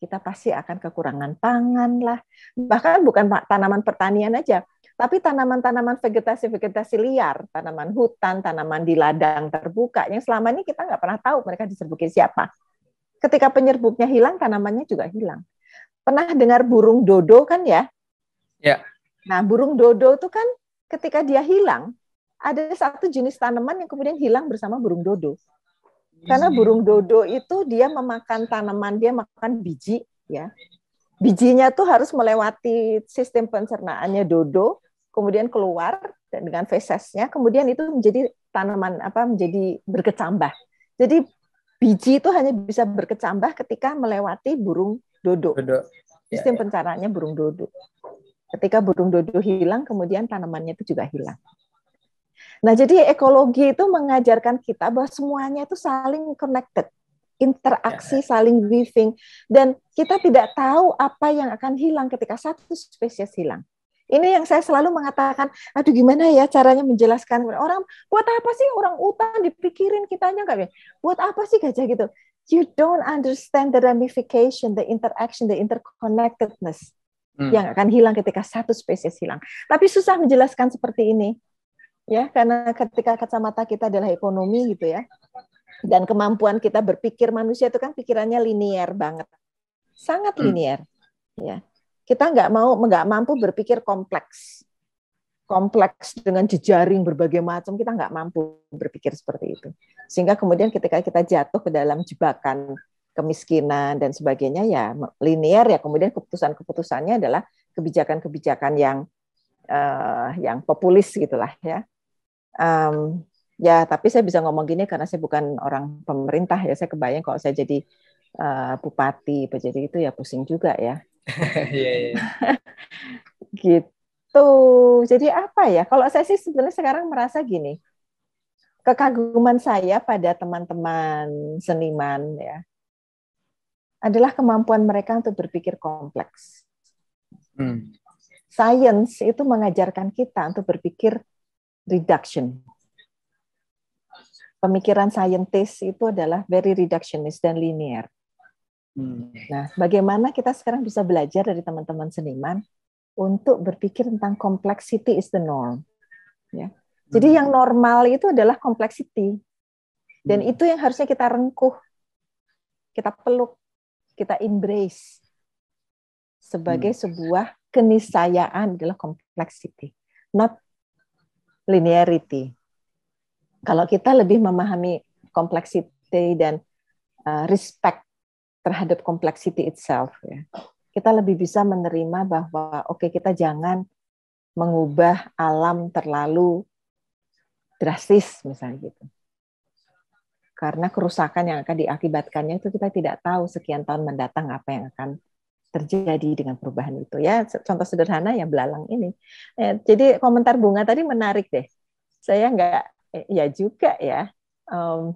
[SPEAKER 2] kita pasti akan kekurangan pangan lah. Bahkan bukan tanaman pertanian aja, tapi tanaman-tanaman vegetasi-vegetasi liar, tanaman hutan, tanaman di ladang terbuka yang selama ini kita nggak pernah tahu mereka diserbukin siapa. Ketika penyerbuknya hilang, tanamannya juga hilang. Pernah dengar burung dodo kan ya? Ya. Nah, burung dodo itu kan ketika dia hilang, ada satu jenis tanaman yang kemudian hilang bersama burung dodo. Karena iya. burung dodo itu dia memakan tanaman, dia makan biji ya. Bijinya tuh harus melewati sistem pencernaannya dodo, kemudian keluar dan dengan fesesnya, kemudian itu menjadi tanaman apa menjadi berkecambah. Jadi biji itu hanya bisa berkecambah ketika melewati burung dodo. dodo. Sistem ya, ya. pencernaannya burung dodo. Ketika burung dodo hilang, kemudian tanamannya itu juga hilang. Nah, jadi ekologi itu mengajarkan kita bahwa semuanya itu saling connected, interaksi, ya. saling weaving, dan kita tidak tahu apa yang akan hilang ketika satu spesies hilang. Ini yang saya selalu mengatakan, aduh gimana ya caranya menjelaskan orang buat apa sih orang utan dipikirin kitanya nggak buat apa sih gajah gitu? You don't understand the ramification, the interaction, the interconnectedness hmm. yang akan hilang ketika satu spesies hilang. Tapi susah menjelaskan seperti ini ya karena ketika kacamata kita adalah ekonomi gitu ya dan kemampuan kita berpikir manusia itu kan pikirannya linier banget sangat linear hmm. ya kita nggak mau nggak mampu berpikir kompleks kompleks dengan jejaring berbagai macam kita nggak mampu berpikir seperti itu sehingga kemudian ketika kita jatuh ke dalam jebakan kemiskinan dan sebagainya ya linier ya kemudian keputusan-keputusannya adalah kebijakan-kebijakan yang uh, yang populis gitulah ya um, ya tapi saya bisa ngomong gini karena saya bukan orang pemerintah ya saya kebayang kalau saya jadi uh, bupati jadi itu ya pusing juga ya iya, iya. gitu jadi apa ya kalau saya sih sebenarnya sekarang merasa gini kekaguman saya pada teman-teman seniman ya adalah kemampuan mereka untuk berpikir kompleks. Hmm. Science itu mengajarkan kita untuk berpikir reduction. Pemikiran saintis itu adalah very reductionist dan linear. Hmm. Nah, bagaimana kita sekarang bisa belajar dari teman-teman seniman untuk berpikir tentang complexity is the norm. Ya. Jadi hmm. yang normal itu adalah complexity. Dan hmm. itu yang harusnya kita rengkuh, kita peluk, kita embrace sebagai hmm. sebuah keniscayaan adalah complexity, not linearity. Kalau kita lebih memahami complexity dan uh, respect terhadap complexity itself, ya, kita lebih bisa menerima bahwa oke okay, kita jangan mengubah alam terlalu drastis misalnya gitu. Karena kerusakan yang akan diakibatkannya itu kita tidak tahu sekian tahun mendatang apa yang akan terjadi dengan perubahan itu ya contoh sederhana ya belalang ini ya, jadi komentar bunga tadi menarik deh saya nggak eh, ya juga ya um,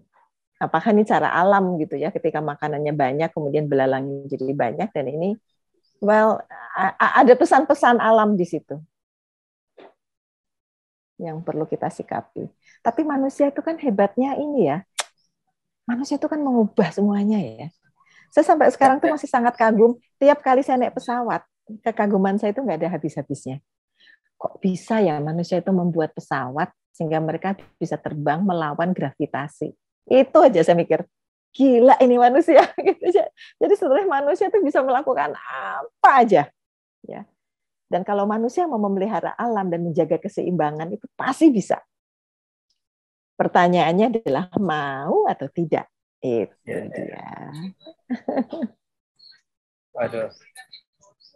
[SPEAKER 2] apakah ini cara alam gitu ya ketika makanannya banyak kemudian belalang jadi banyak dan ini well ada pesan-pesan alam di situ yang perlu kita sikapi tapi manusia itu kan hebatnya ini ya manusia itu kan mengubah semuanya ya saya sampai sekarang tuh masih sangat kagum. Tiap kali saya naik pesawat, kekaguman saya itu nggak ada habis-habisnya. Kok bisa ya manusia itu membuat pesawat sehingga mereka bisa terbang melawan gravitasi? Itu aja saya mikir. Gila ini manusia. Gitu. aja. Jadi sebenarnya manusia itu bisa melakukan apa aja. Ya. Dan kalau manusia mau memelihara alam dan menjaga keseimbangan itu pasti bisa. Pertanyaannya adalah mau atau tidak. Itu yeah. dia.
[SPEAKER 3] Waduh.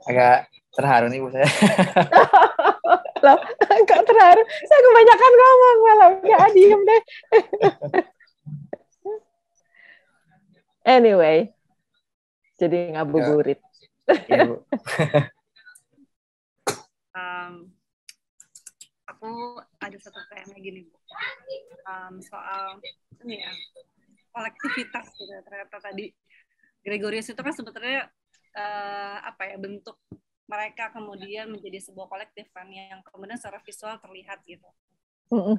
[SPEAKER 3] Agak terharu nih Bu saya.
[SPEAKER 2] Loh, enggak terharu. Saya kebanyakan ngomong malah enggak diem deh. anyway, jadi ngabuburit. Ya, um,
[SPEAKER 1] aku ada satu PM gini Bu. Um, soal ini ya, kolektivitas gitu ternyata tadi Gregorius itu kan sebetulnya uh, apa ya bentuk mereka kemudian menjadi sebuah kolektif kan yang kemudian secara visual terlihat gitu. Mm -hmm.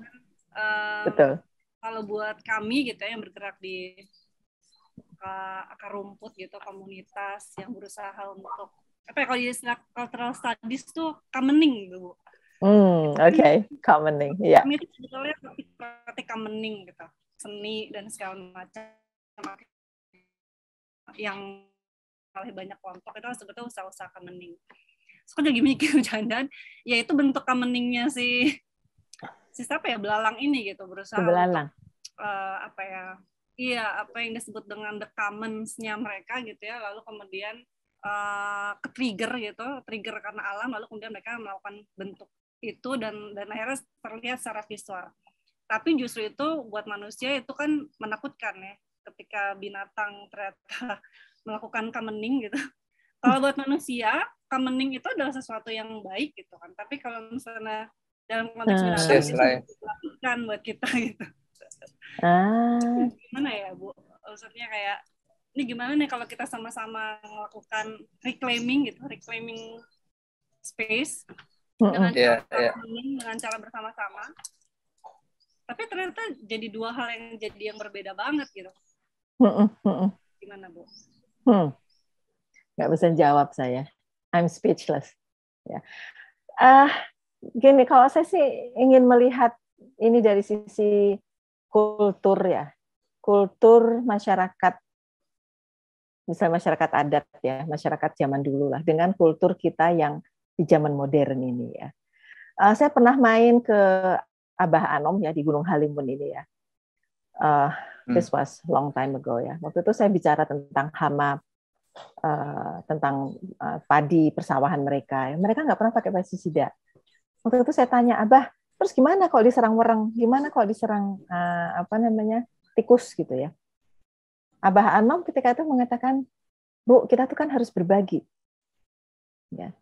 [SPEAKER 1] uh, Betul. Kalau buat kami gitu ya, yang bergerak di uh, akar rumput gitu komunitas yang berusaha untuk apa ya kalau istilah cultural studies tuh commoning gitu.
[SPEAKER 2] Hmm, oke, okay. commoning, ya. Yeah.
[SPEAKER 1] Kami itu sebetulnya praktik commoning gitu seni dan segala macam yang paling banyak kelompok itu sebetulnya usaha-usaha kemening. Terus aku jadi mikir jangan ya itu bentuk kemeningnya si si siapa ya belalang ini gitu berusaha belalang. uh, apa ya iya apa yang disebut dengan the commons mereka gitu ya lalu kemudian uh, ke trigger gitu trigger karena alam lalu kemudian mereka melakukan bentuk itu dan dan akhirnya terlihat secara visual tapi justru itu buat manusia itu kan menakutkan ya ketika binatang ternyata melakukan kamening gitu kalau buat manusia kamening itu adalah sesuatu yang baik gitu kan tapi kalau misalnya dalam konteks nah. binatang uh, itu menakutkan buat kita gitu
[SPEAKER 2] ah.
[SPEAKER 1] gimana ya bu maksudnya kayak ini gimana nih kalau kita sama-sama melakukan reclaiming gitu reclaiming space
[SPEAKER 3] dengan yeah, cara
[SPEAKER 1] yeah. Iya. dengan cara bersama-sama tapi ternyata jadi dua hal yang jadi yang berbeda banget gitu gimana bu
[SPEAKER 2] hmm. nggak bisa jawab saya I'm speechless ya ah uh, gini kalau saya sih ingin melihat ini dari sisi kultur ya kultur masyarakat misalnya masyarakat adat ya masyarakat zaman dulu lah dengan kultur kita yang di zaman modern ini ya uh, saya pernah main ke Abah Anom ya di Gunung Halimun ini ya. Uh, this was long time ago ya. Waktu itu saya bicara tentang hama uh, tentang uh, padi persawahan mereka. Mereka nggak pernah pakai pestisida. Waktu itu saya tanya Abah, terus gimana kalau diserang wereng? Gimana kalau diserang uh, apa namanya tikus gitu ya? Abah Anom ketika itu mengatakan, Bu, kita tuh kan harus berbagi. Ya,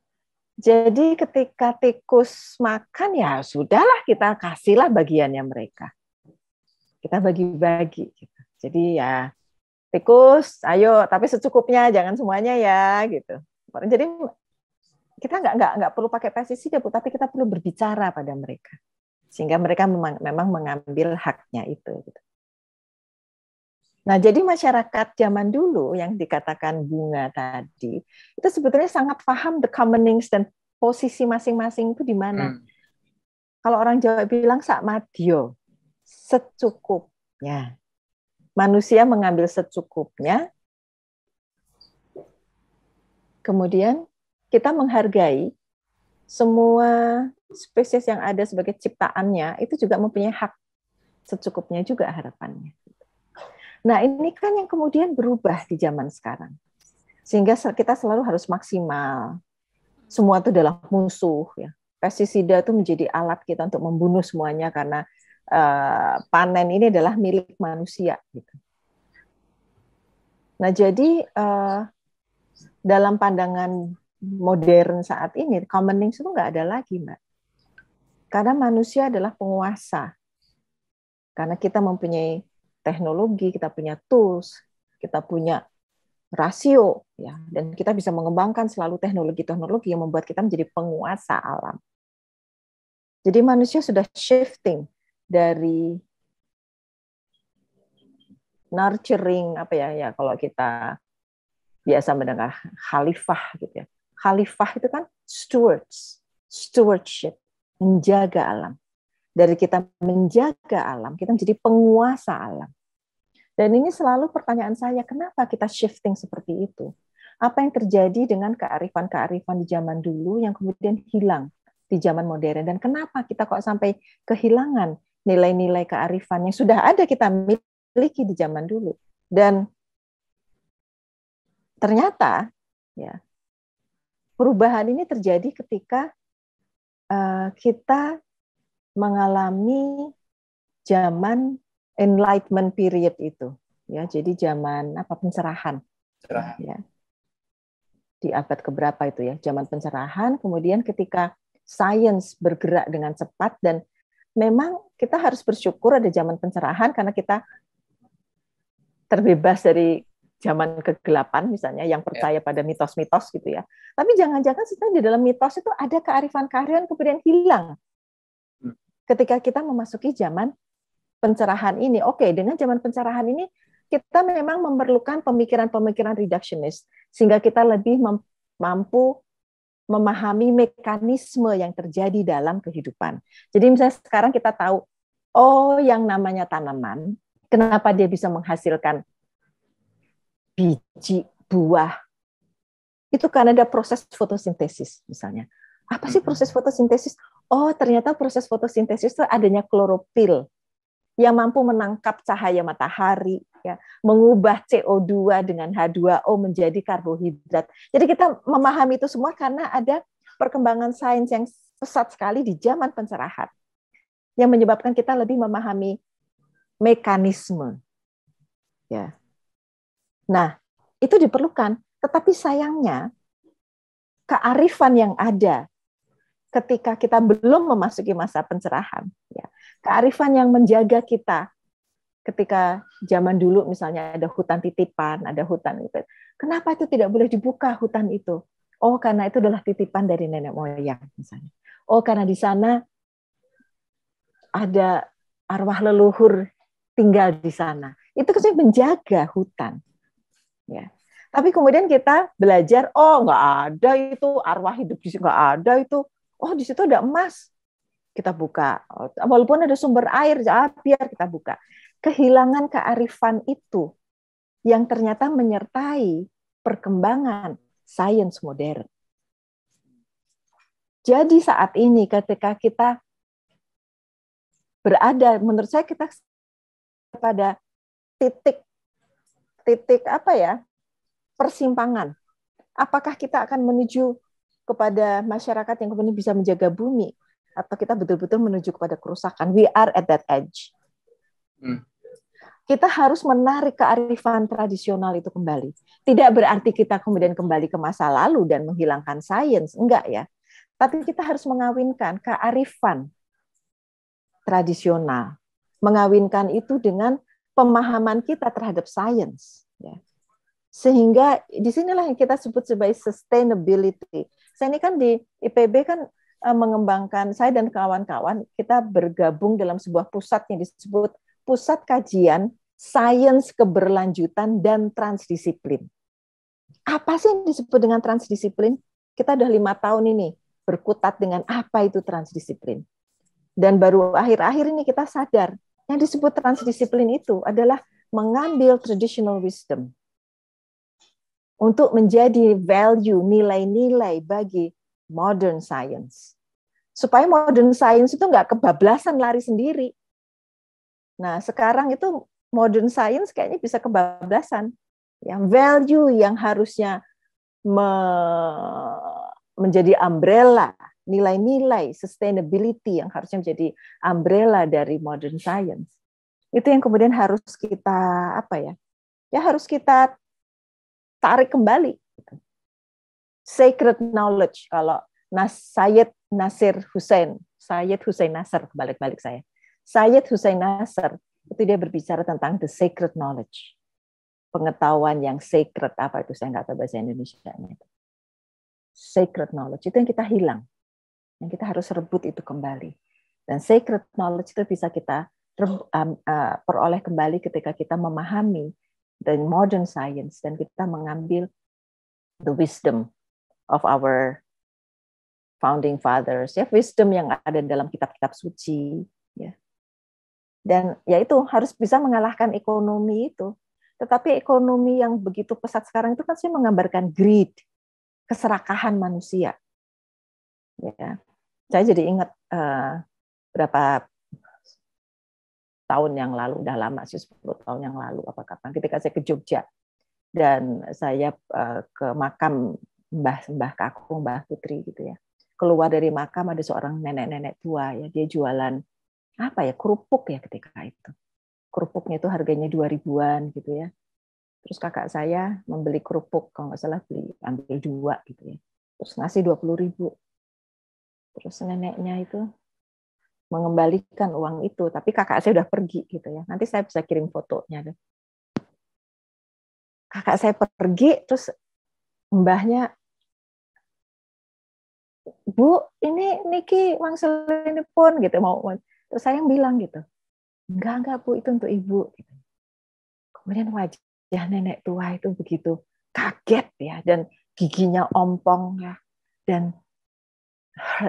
[SPEAKER 2] jadi ketika tikus makan ya sudahlah kita kasihlah bagiannya mereka. Kita bagi-bagi. Gitu. Jadi ya tikus, ayo tapi secukupnya jangan semuanya ya gitu. Jadi kita nggak nggak nggak perlu pakai pestisida bu, tapi kita perlu berbicara pada mereka sehingga mereka memang, memang mengambil haknya itu. Gitu. Nah, jadi masyarakat zaman dulu yang dikatakan bunga tadi, itu sebetulnya sangat paham the commonings dan posisi masing-masing itu di mana. Hmm. Kalau orang Jawa bilang madio, secukupnya. Manusia mengambil secukupnya, kemudian kita menghargai semua spesies yang ada sebagai ciptaannya itu juga mempunyai hak secukupnya juga harapannya. Nah, ini kan yang kemudian berubah di zaman sekarang. Sehingga kita selalu harus maksimal. Semua itu adalah musuh ya. Pestisida itu menjadi alat kita untuk membunuh semuanya karena uh, panen ini adalah milik manusia gitu. Nah, jadi uh, dalam pandangan modern saat ini, commoning itu nggak ada lagi, Mbak. Karena manusia adalah penguasa. Karena kita mempunyai teknologi, kita punya tools, kita punya rasio ya dan kita bisa mengembangkan selalu teknologi-teknologi yang membuat kita menjadi penguasa alam. Jadi manusia sudah shifting dari nurturing apa ya ya kalau kita biasa mendengar khalifah gitu ya. Khalifah itu kan stewards, stewardship, menjaga alam. Dari kita menjaga alam, kita menjadi penguasa alam. Dan ini selalu pertanyaan saya, kenapa kita shifting seperti itu? Apa yang terjadi dengan kearifan-kearifan di zaman dulu yang kemudian hilang di zaman modern? Dan kenapa kita kok sampai kehilangan nilai-nilai kearifan yang sudah ada kita miliki di zaman dulu? Dan ternyata ya perubahan ini terjadi ketika uh, kita mengalami zaman enlightenment period itu ya jadi zaman apa pencerahan, pencerahan. ya di abad keberapa itu ya zaman pencerahan kemudian ketika sains bergerak dengan cepat dan memang kita harus bersyukur ada zaman pencerahan karena kita terbebas dari zaman kegelapan misalnya yang ya. percaya pada mitos-mitos gitu ya tapi jangan-jangan sebenarnya di dalam mitos itu ada kearifan kearifan kemudian hilang hmm. ketika kita memasuki zaman pencerahan ini. Oke, okay, dengan zaman pencerahan ini kita memang memerlukan pemikiran-pemikiran reductionist sehingga kita lebih mampu memahami mekanisme yang terjadi dalam kehidupan. Jadi misalnya sekarang kita tahu oh yang namanya tanaman, kenapa dia bisa menghasilkan biji, buah. Itu karena ada proses fotosintesis misalnya. Apa sih proses fotosintesis? Oh, ternyata proses fotosintesis itu adanya klorofil yang mampu menangkap cahaya matahari, ya, mengubah CO2 dengan H2O menjadi karbohidrat. Jadi kita memahami itu semua karena ada perkembangan sains yang pesat sekali di zaman pencerahan yang menyebabkan kita lebih memahami mekanisme. Ya. Nah, itu diperlukan, tetapi sayangnya kearifan yang ada ketika kita belum memasuki masa pencerahan ya kearifan yang menjaga kita ketika zaman dulu misalnya ada hutan titipan ada hutan itu kenapa itu tidak boleh dibuka hutan itu oh karena itu adalah titipan dari nenek moyang misalnya oh karena di sana ada arwah leluhur tinggal di sana itu kan menjaga hutan ya tapi kemudian kita belajar oh nggak ada itu arwah hidup di sini nggak ada itu oh di situ ada emas kita buka walaupun ada sumber air ah, biar kita buka kehilangan kearifan itu yang ternyata menyertai perkembangan sains modern jadi saat ini ketika kita berada menurut saya kita pada titik titik apa ya persimpangan apakah kita akan menuju kepada masyarakat yang kemudian bisa menjaga bumi atau kita betul-betul menuju kepada kerusakan. We are at that edge. Hmm. Kita harus menarik kearifan tradisional itu kembali. Tidak berarti kita kemudian kembali ke masa lalu dan menghilangkan sains, enggak ya. Tapi kita harus mengawinkan kearifan tradisional, mengawinkan itu dengan pemahaman kita terhadap sains. Ya. Sehingga disinilah yang kita sebut sebagai sustainability. Saya ini kan di IPB kan eh, mengembangkan saya dan kawan-kawan kita bergabung dalam sebuah pusat yang disebut pusat kajian sains keberlanjutan dan transdisiplin. Apa sih yang disebut dengan transdisiplin? Kita udah lima tahun ini berkutat dengan apa itu transdisiplin. Dan baru akhir-akhir ini kita sadar yang disebut transdisiplin itu adalah mengambil traditional wisdom, untuk menjadi value nilai-nilai bagi modern science supaya modern science itu nggak kebablasan lari sendiri. Nah sekarang itu modern science kayaknya bisa kebablasan. Yang value yang harusnya me menjadi umbrella nilai-nilai sustainability yang harusnya menjadi umbrella dari modern science itu yang kemudian harus kita apa ya ya harus kita tarik kembali. Sacred knowledge kalau Nas Sayyid Nasir Hussein, Sayyid Hussein Nasir balik balik saya. Sayyid Hussein Nasir itu dia berbicara tentang the sacred knowledge. Pengetahuan yang sacred apa itu saya nggak tahu bahasa Indonesia-nya itu. Sacred knowledge itu yang kita hilang. Yang kita harus rebut itu kembali. Dan sacred knowledge itu bisa kita eh, peroleh kembali ketika kita memahami the modern science dan kita mengambil the wisdom of our founding fathers ya wisdom yang ada dalam kitab-kitab suci ya dan ya itu harus bisa mengalahkan ekonomi itu tetapi ekonomi yang begitu pesat sekarang itu kan sih menggambarkan greed keserakahan manusia ya saya jadi ingat uh, berapa tahun yang lalu, udah lama sih 10 tahun yang lalu apa kapan ketika saya ke Jogja dan saya eh, ke makam Mbah Mbah Kakung, Mbah Putri gitu ya. Keluar dari makam ada seorang nenek-nenek tua ya, dia jualan apa ya, kerupuk ya ketika itu. Kerupuknya itu harganya dua ribuan gitu ya. Terus kakak saya membeli kerupuk, kalau nggak salah beli ambil dua gitu ya. Terus ngasih puluh ribu. Terus neneknya itu mengembalikan uang itu, tapi kakak saya udah pergi gitu ya. Nanti saya bisa kirim fotonya deh. Kakak saya pergi, terus mbahnya, Bu, ini Niki uang ini pun gitu mau, mau. Terus saya yang bilang gitu, enggak enggak Bu, itu untuk ibu. Gitu. Kemudian wajah nenek tua itu begitu kaget ya dan giginya ompong ya dan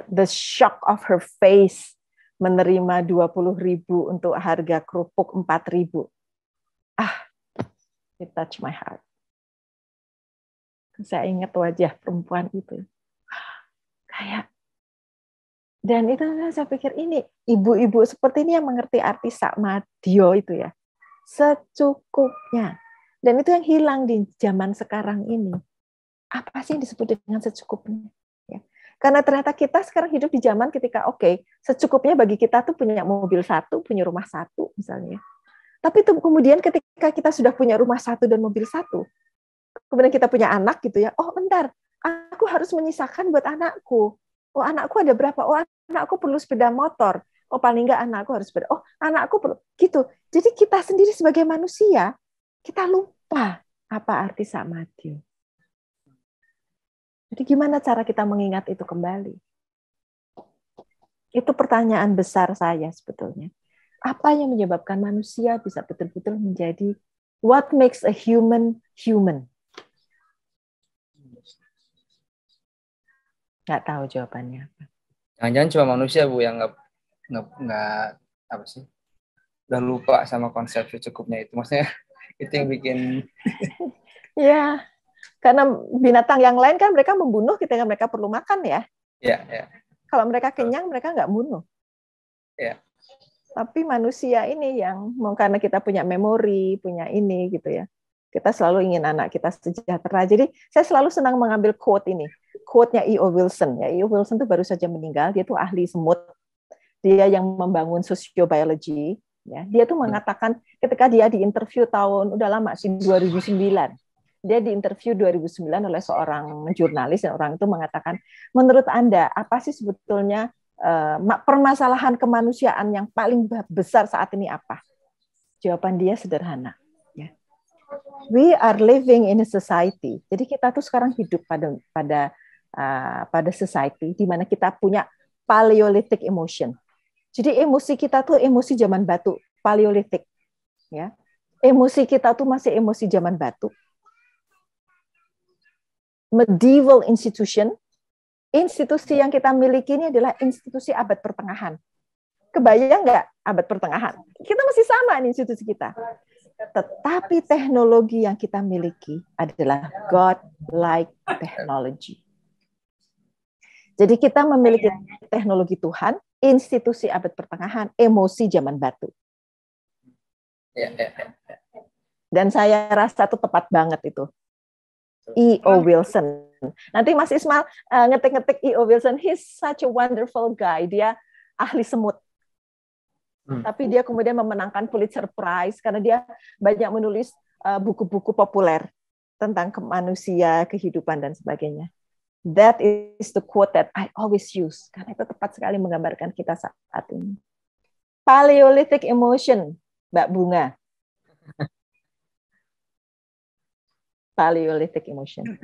[SPEAKER 2] the shock of her face menerima puluh ribu untuk harga kerupuk empat ribu. Ah, it touch my heart. Saya ingat wajah perempuan itu. Kayak, dan itu saya pikir ini ibu-ibu seperti ini yang mengerti arti sakmadio itu ya. Secukupnya. Dan itu yang hilang di zaman sekarang ini. Apa sih yang disebut dengan secukupnya? Karena ternyata kita sekarang hidup di zaman ketika oke, okay, secukupnya bagi kita tuh punya mobil satu, punya rumah satu misalnya. Tapi itu kemudian ketika kita sudah punya rumah satu dan mobil satu, kemudian kita punya anak gitu ya, oh bentar, aku harus menyisakan buat anakku. Oh anakku ada berapa? Oh anakku perlu sepeda motor. Oh paling nggak anakku harus sepeda. Oh anakku perlu gitu. Jadi kita sendiri sebagai manusia kita lupa apa arti samadhi. Jadi gimana cara kita mengingat itu kembali? Itu pertanyaan besar saya sebetulnya. Apa yang menyebabkan manusia bisa betul-betul menjadi what makes a human human? Nggak tahu jawabannya
[SPEAKER 3] Jangan-jangan cuma manusia bu yang nggak nggak nggak apa sih? Udah lupa sama konsep cukupnya itu. Maksudnya itu yang bikin.
[SPEAKER 2] ya, karena binatang yang lain kan mereka membunuh ketika mereka perlu makan ya. Iya. Ya. Kalau mereka kenyang mereka nggak bunuh. Iya. Tapi manusia ini yang karena kita punya memori, punya ini gitu ya. Kita selalu ingin anak kita sejahtera. Jadi saya selalu senang mengambil quote ini. Quote-nya E.O. Wilson. Ya, E.O. Wilson itu baru saja meninggal. Dia tuh ahli semut. Dia yang membangun sociobiology ya dia tuh hmm. mengatakan ketika dia diinterview tahun udah lama sih 2009 dia diinterview 2009 oleh seorang jurnalis dan orang itu mengatakan, menurut Anda apa sih sebetulnya uh, permasalahan kemanusiaan yang paling besar saat ini apa? Jawaban dia sederhana. Ya. We are living in a society. Jadi kita tuh sekarang hidup pada pada uh, pada society di mana kita punya paleolithic emotion. Jadi emosi kita tuh emosi zaman batu, paleolithic, Ya. Emosi kita tuh masih emosi zaman batu medieval institution, institusi yang kita miliki ini adalah institusi abad pertengahan. Kebayang nggak abad pertengahan? Kita masih sama nih institusi kita. Tetapi teknologi yang kita miliki adalah God-like technology. Jadi kita memiliki teknologi Tuhan, institusi abad pertengahan, emosi zaman batu. Ya, ya, ya. Dan saya rasa itu tepat banget itu. E.O. Oh. Wilson. Nanti Mas Ismail uh, ngetik-ngetik E.O. Wilson, he's such a wonderful guy. Dia ahli semut. Hmm. Tapi dia kemudian memenangkan Pulitzer Prize karena dia banyak menulis eh, buku-buku populer tentang manusia, kehidupan dan sebagainya. That is the quote that I always use karena itu tepat sekali menggambarkan kita saat ini. Paleolithic emotion, Mbak Bunga. Paleolithic emotion.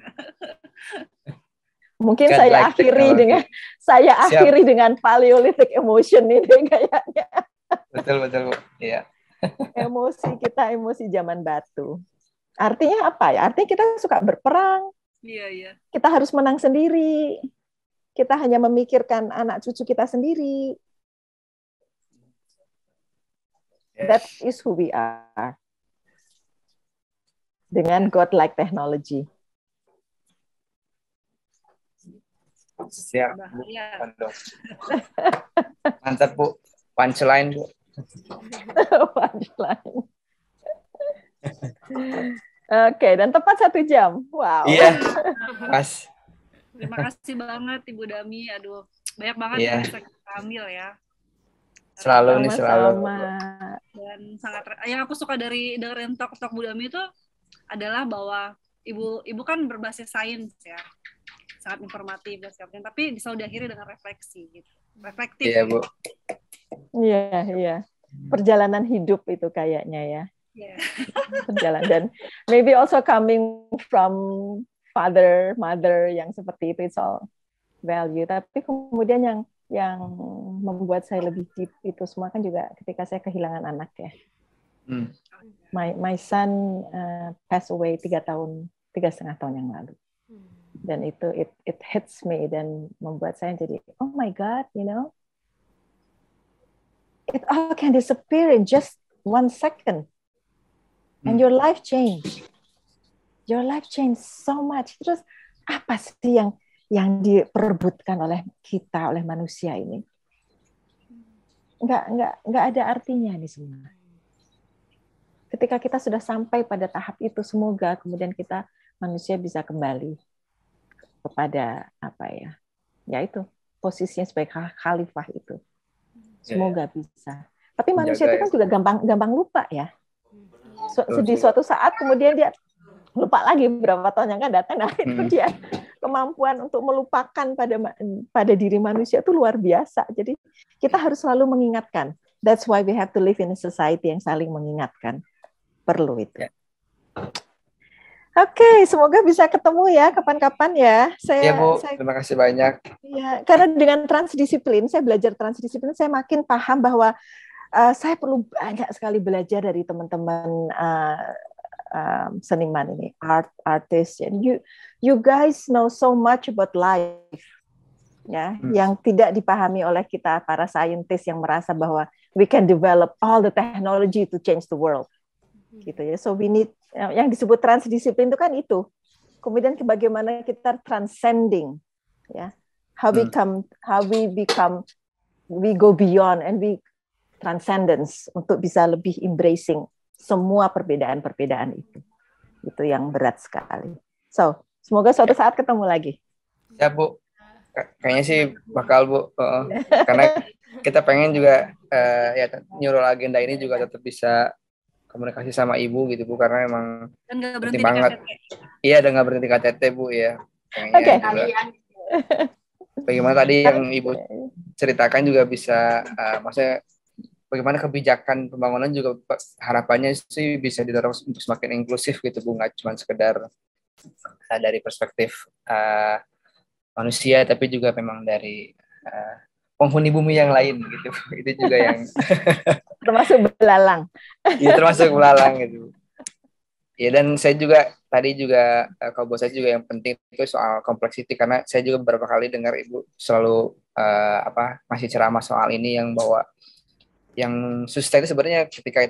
[SPEAKER 2] Mungkin God saya like akhiri dengan saya Siap. akhiri dengan Paleolithic emotion ini kayaknya.
[SPEAKER 3] Betul betul Bu.
[SPEAKER 2] Iya. emosi kita emosi zaman batu. Artinya apa ya? Artinya kita suka berperang. Iya, iya. Kita harus menang sendiri. Kita hanya memikirkan anak cucu kita sendiri. Yes. That is who we are dengan godlike technology.
[SPEAKER 3] Siap. Bu. Mantap Bu. Punchline Bu.
[SPEAKER 2] Punchline. Oke, okay, dan tepat satu jam. Wow. Iya, yeah.
[SPEAKER 1] pas. Terima kasih banget Ibu Dami. Aduh, banyak banget yeah. Iya. yang bisa kita ambil ya.
[SPEAKER 3] Selalu Sama-sama. nih selalu.
[SPEAKER 1] Dan sangat yang aku suka dari dengerin talk talk Bu Dami itu adalah bahwa ibu ibu kan berbasis sains ya sangat informatif dan sebagainya tapi bisa diakhiri dengan refleksi gitu reflektif iya bu
[SPEAKER 2] iya iya perjalanan hidup itu kayaknya ya yeah. perjalanan dan maybe also coming from father mother yang seperti itu it's all value tapi kemudian yang yang membuat saya lebih deep itu semua kan juga ketika saya kehilangan anak ya Hmm. My my son uh, passed away tiga tahun tiga setengah tahun yang lalu. Hmm. Dan itu it it hits me dan membuat saya jadi oh my god, you know, it all can disappear in just one second, and hmm. your life change. Your life change so much. Terus apa sih yang yang diperebutkan oleh kita oleh manusia ini? Nggak nggak nggak ada artinya nih semua ketika kita sudah sampai pada tahap itu semoga kemudian kita manusia bisa kembali kepada apa ya yaitu posisinya sebagai khalifah itu ya, semoga yeah. bisa
[SPEAKER 3] tapi Menjaga manusia itu kan ya.
[SPEAKER 2] juga gampang gampang lupa ya di suatu saat kemudian dia lupa lagi berapa tahun yang akan datang nah itu hmm. dia kemampuan untuk melupakan pada pada diri manusia itu luar biasa jadi kita harus selalu mengingatkan that's why we have to live in a society yang saling mengingatkan perlu itu. Ya. Oke, okay, semoga bisa ketemu ya kapan-kapan ya. Saya, ya Bu, saya, terima kasih banyak. Ya, karena dengan transdisiplin, saya belajar transdisiplin, saya makin paham bahwa uh, saya perlu banyak sekali belajar dari teman-teman uh, um, seniman ini, art artist. And you you guys know so much about life, ya, hmm. yang tidak dipahami oleh kita para scientist yang merasa bahwa we can develop all the technology to change the world gitu ya so we need eh, yang disebut transdisiplin itu kan itu kemudian bagaimana kita transcending ya how we hmm. come how we become we go beyond and we transcendence untuk bisa lebih embracing semua perbedaan-perbedaan itu itu yang berat sekali so semoga suatu ya. saat ketemu lagi
[SPEAKER 3] ya bu kayaknya sih bakal bu uh, karena kita pengen juga uh, ya nyuruh agenda ini juga tetap bisa komunikasi sama ibu gitu bu karena emang dan banget KTT. iya dan nggak berhenti KTT bu ya
[SPEAKER 1] oke okay. Iya
[SPEAKER 3] bagaimana tadi yang ibu ceritakan juga bisa uh, maksudnya bagaimana kebijakan pembangunan juga harapannya sih bisa didorong untuk semakin inklusif gitu bu nggak cuma sekedar uh, dari perspektif uh, manusia tapi juga memang dari uh, penghuni bumi yang lain gitu itu juga yang
[SPEAKER 2] termasuk belalang ya termasuk belalang gitu
[SPEAKER 3] ya dan saya juga tadi juga eh, kalau buat saya juga yang penting itu soal kompleksiti karena saya juga beberapa kali dengar ibu selalu uh, apa masih ceramah soal ini yang bahwa yang susah itu sebenarnya ketika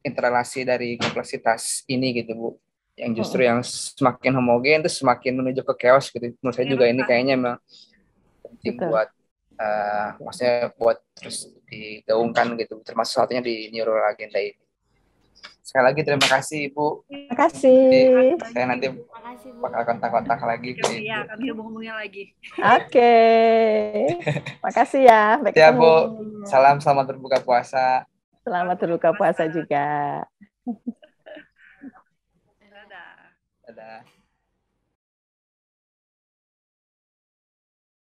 [SPEAKER 3] interrelasi dari kompleksitas ini gitu bu yang justru yang semakin homogen itu semakin menuju ke chaos gitu menurut saya juga iya, ini kayaknya memang penting buat uh, maksudnya buat terus digaungkan gitu termasuk satunya di neuro agenda ini sekali lagi terima kasih ibu terima kasih jadi, saya nanti kasih, bakal kontak-kontak lagi ke iya
[SPEAKER 1] kami hubung lagi
[SPEAKER 3] oke okay.
[SPEAKER 2] kasih ya Baik ya bu salam
[SPEAKER 3] selamat berbuka puasa
[SPEAKER 2] selamat berbuka puasa juga
[SPEAKER 3] dadah dadah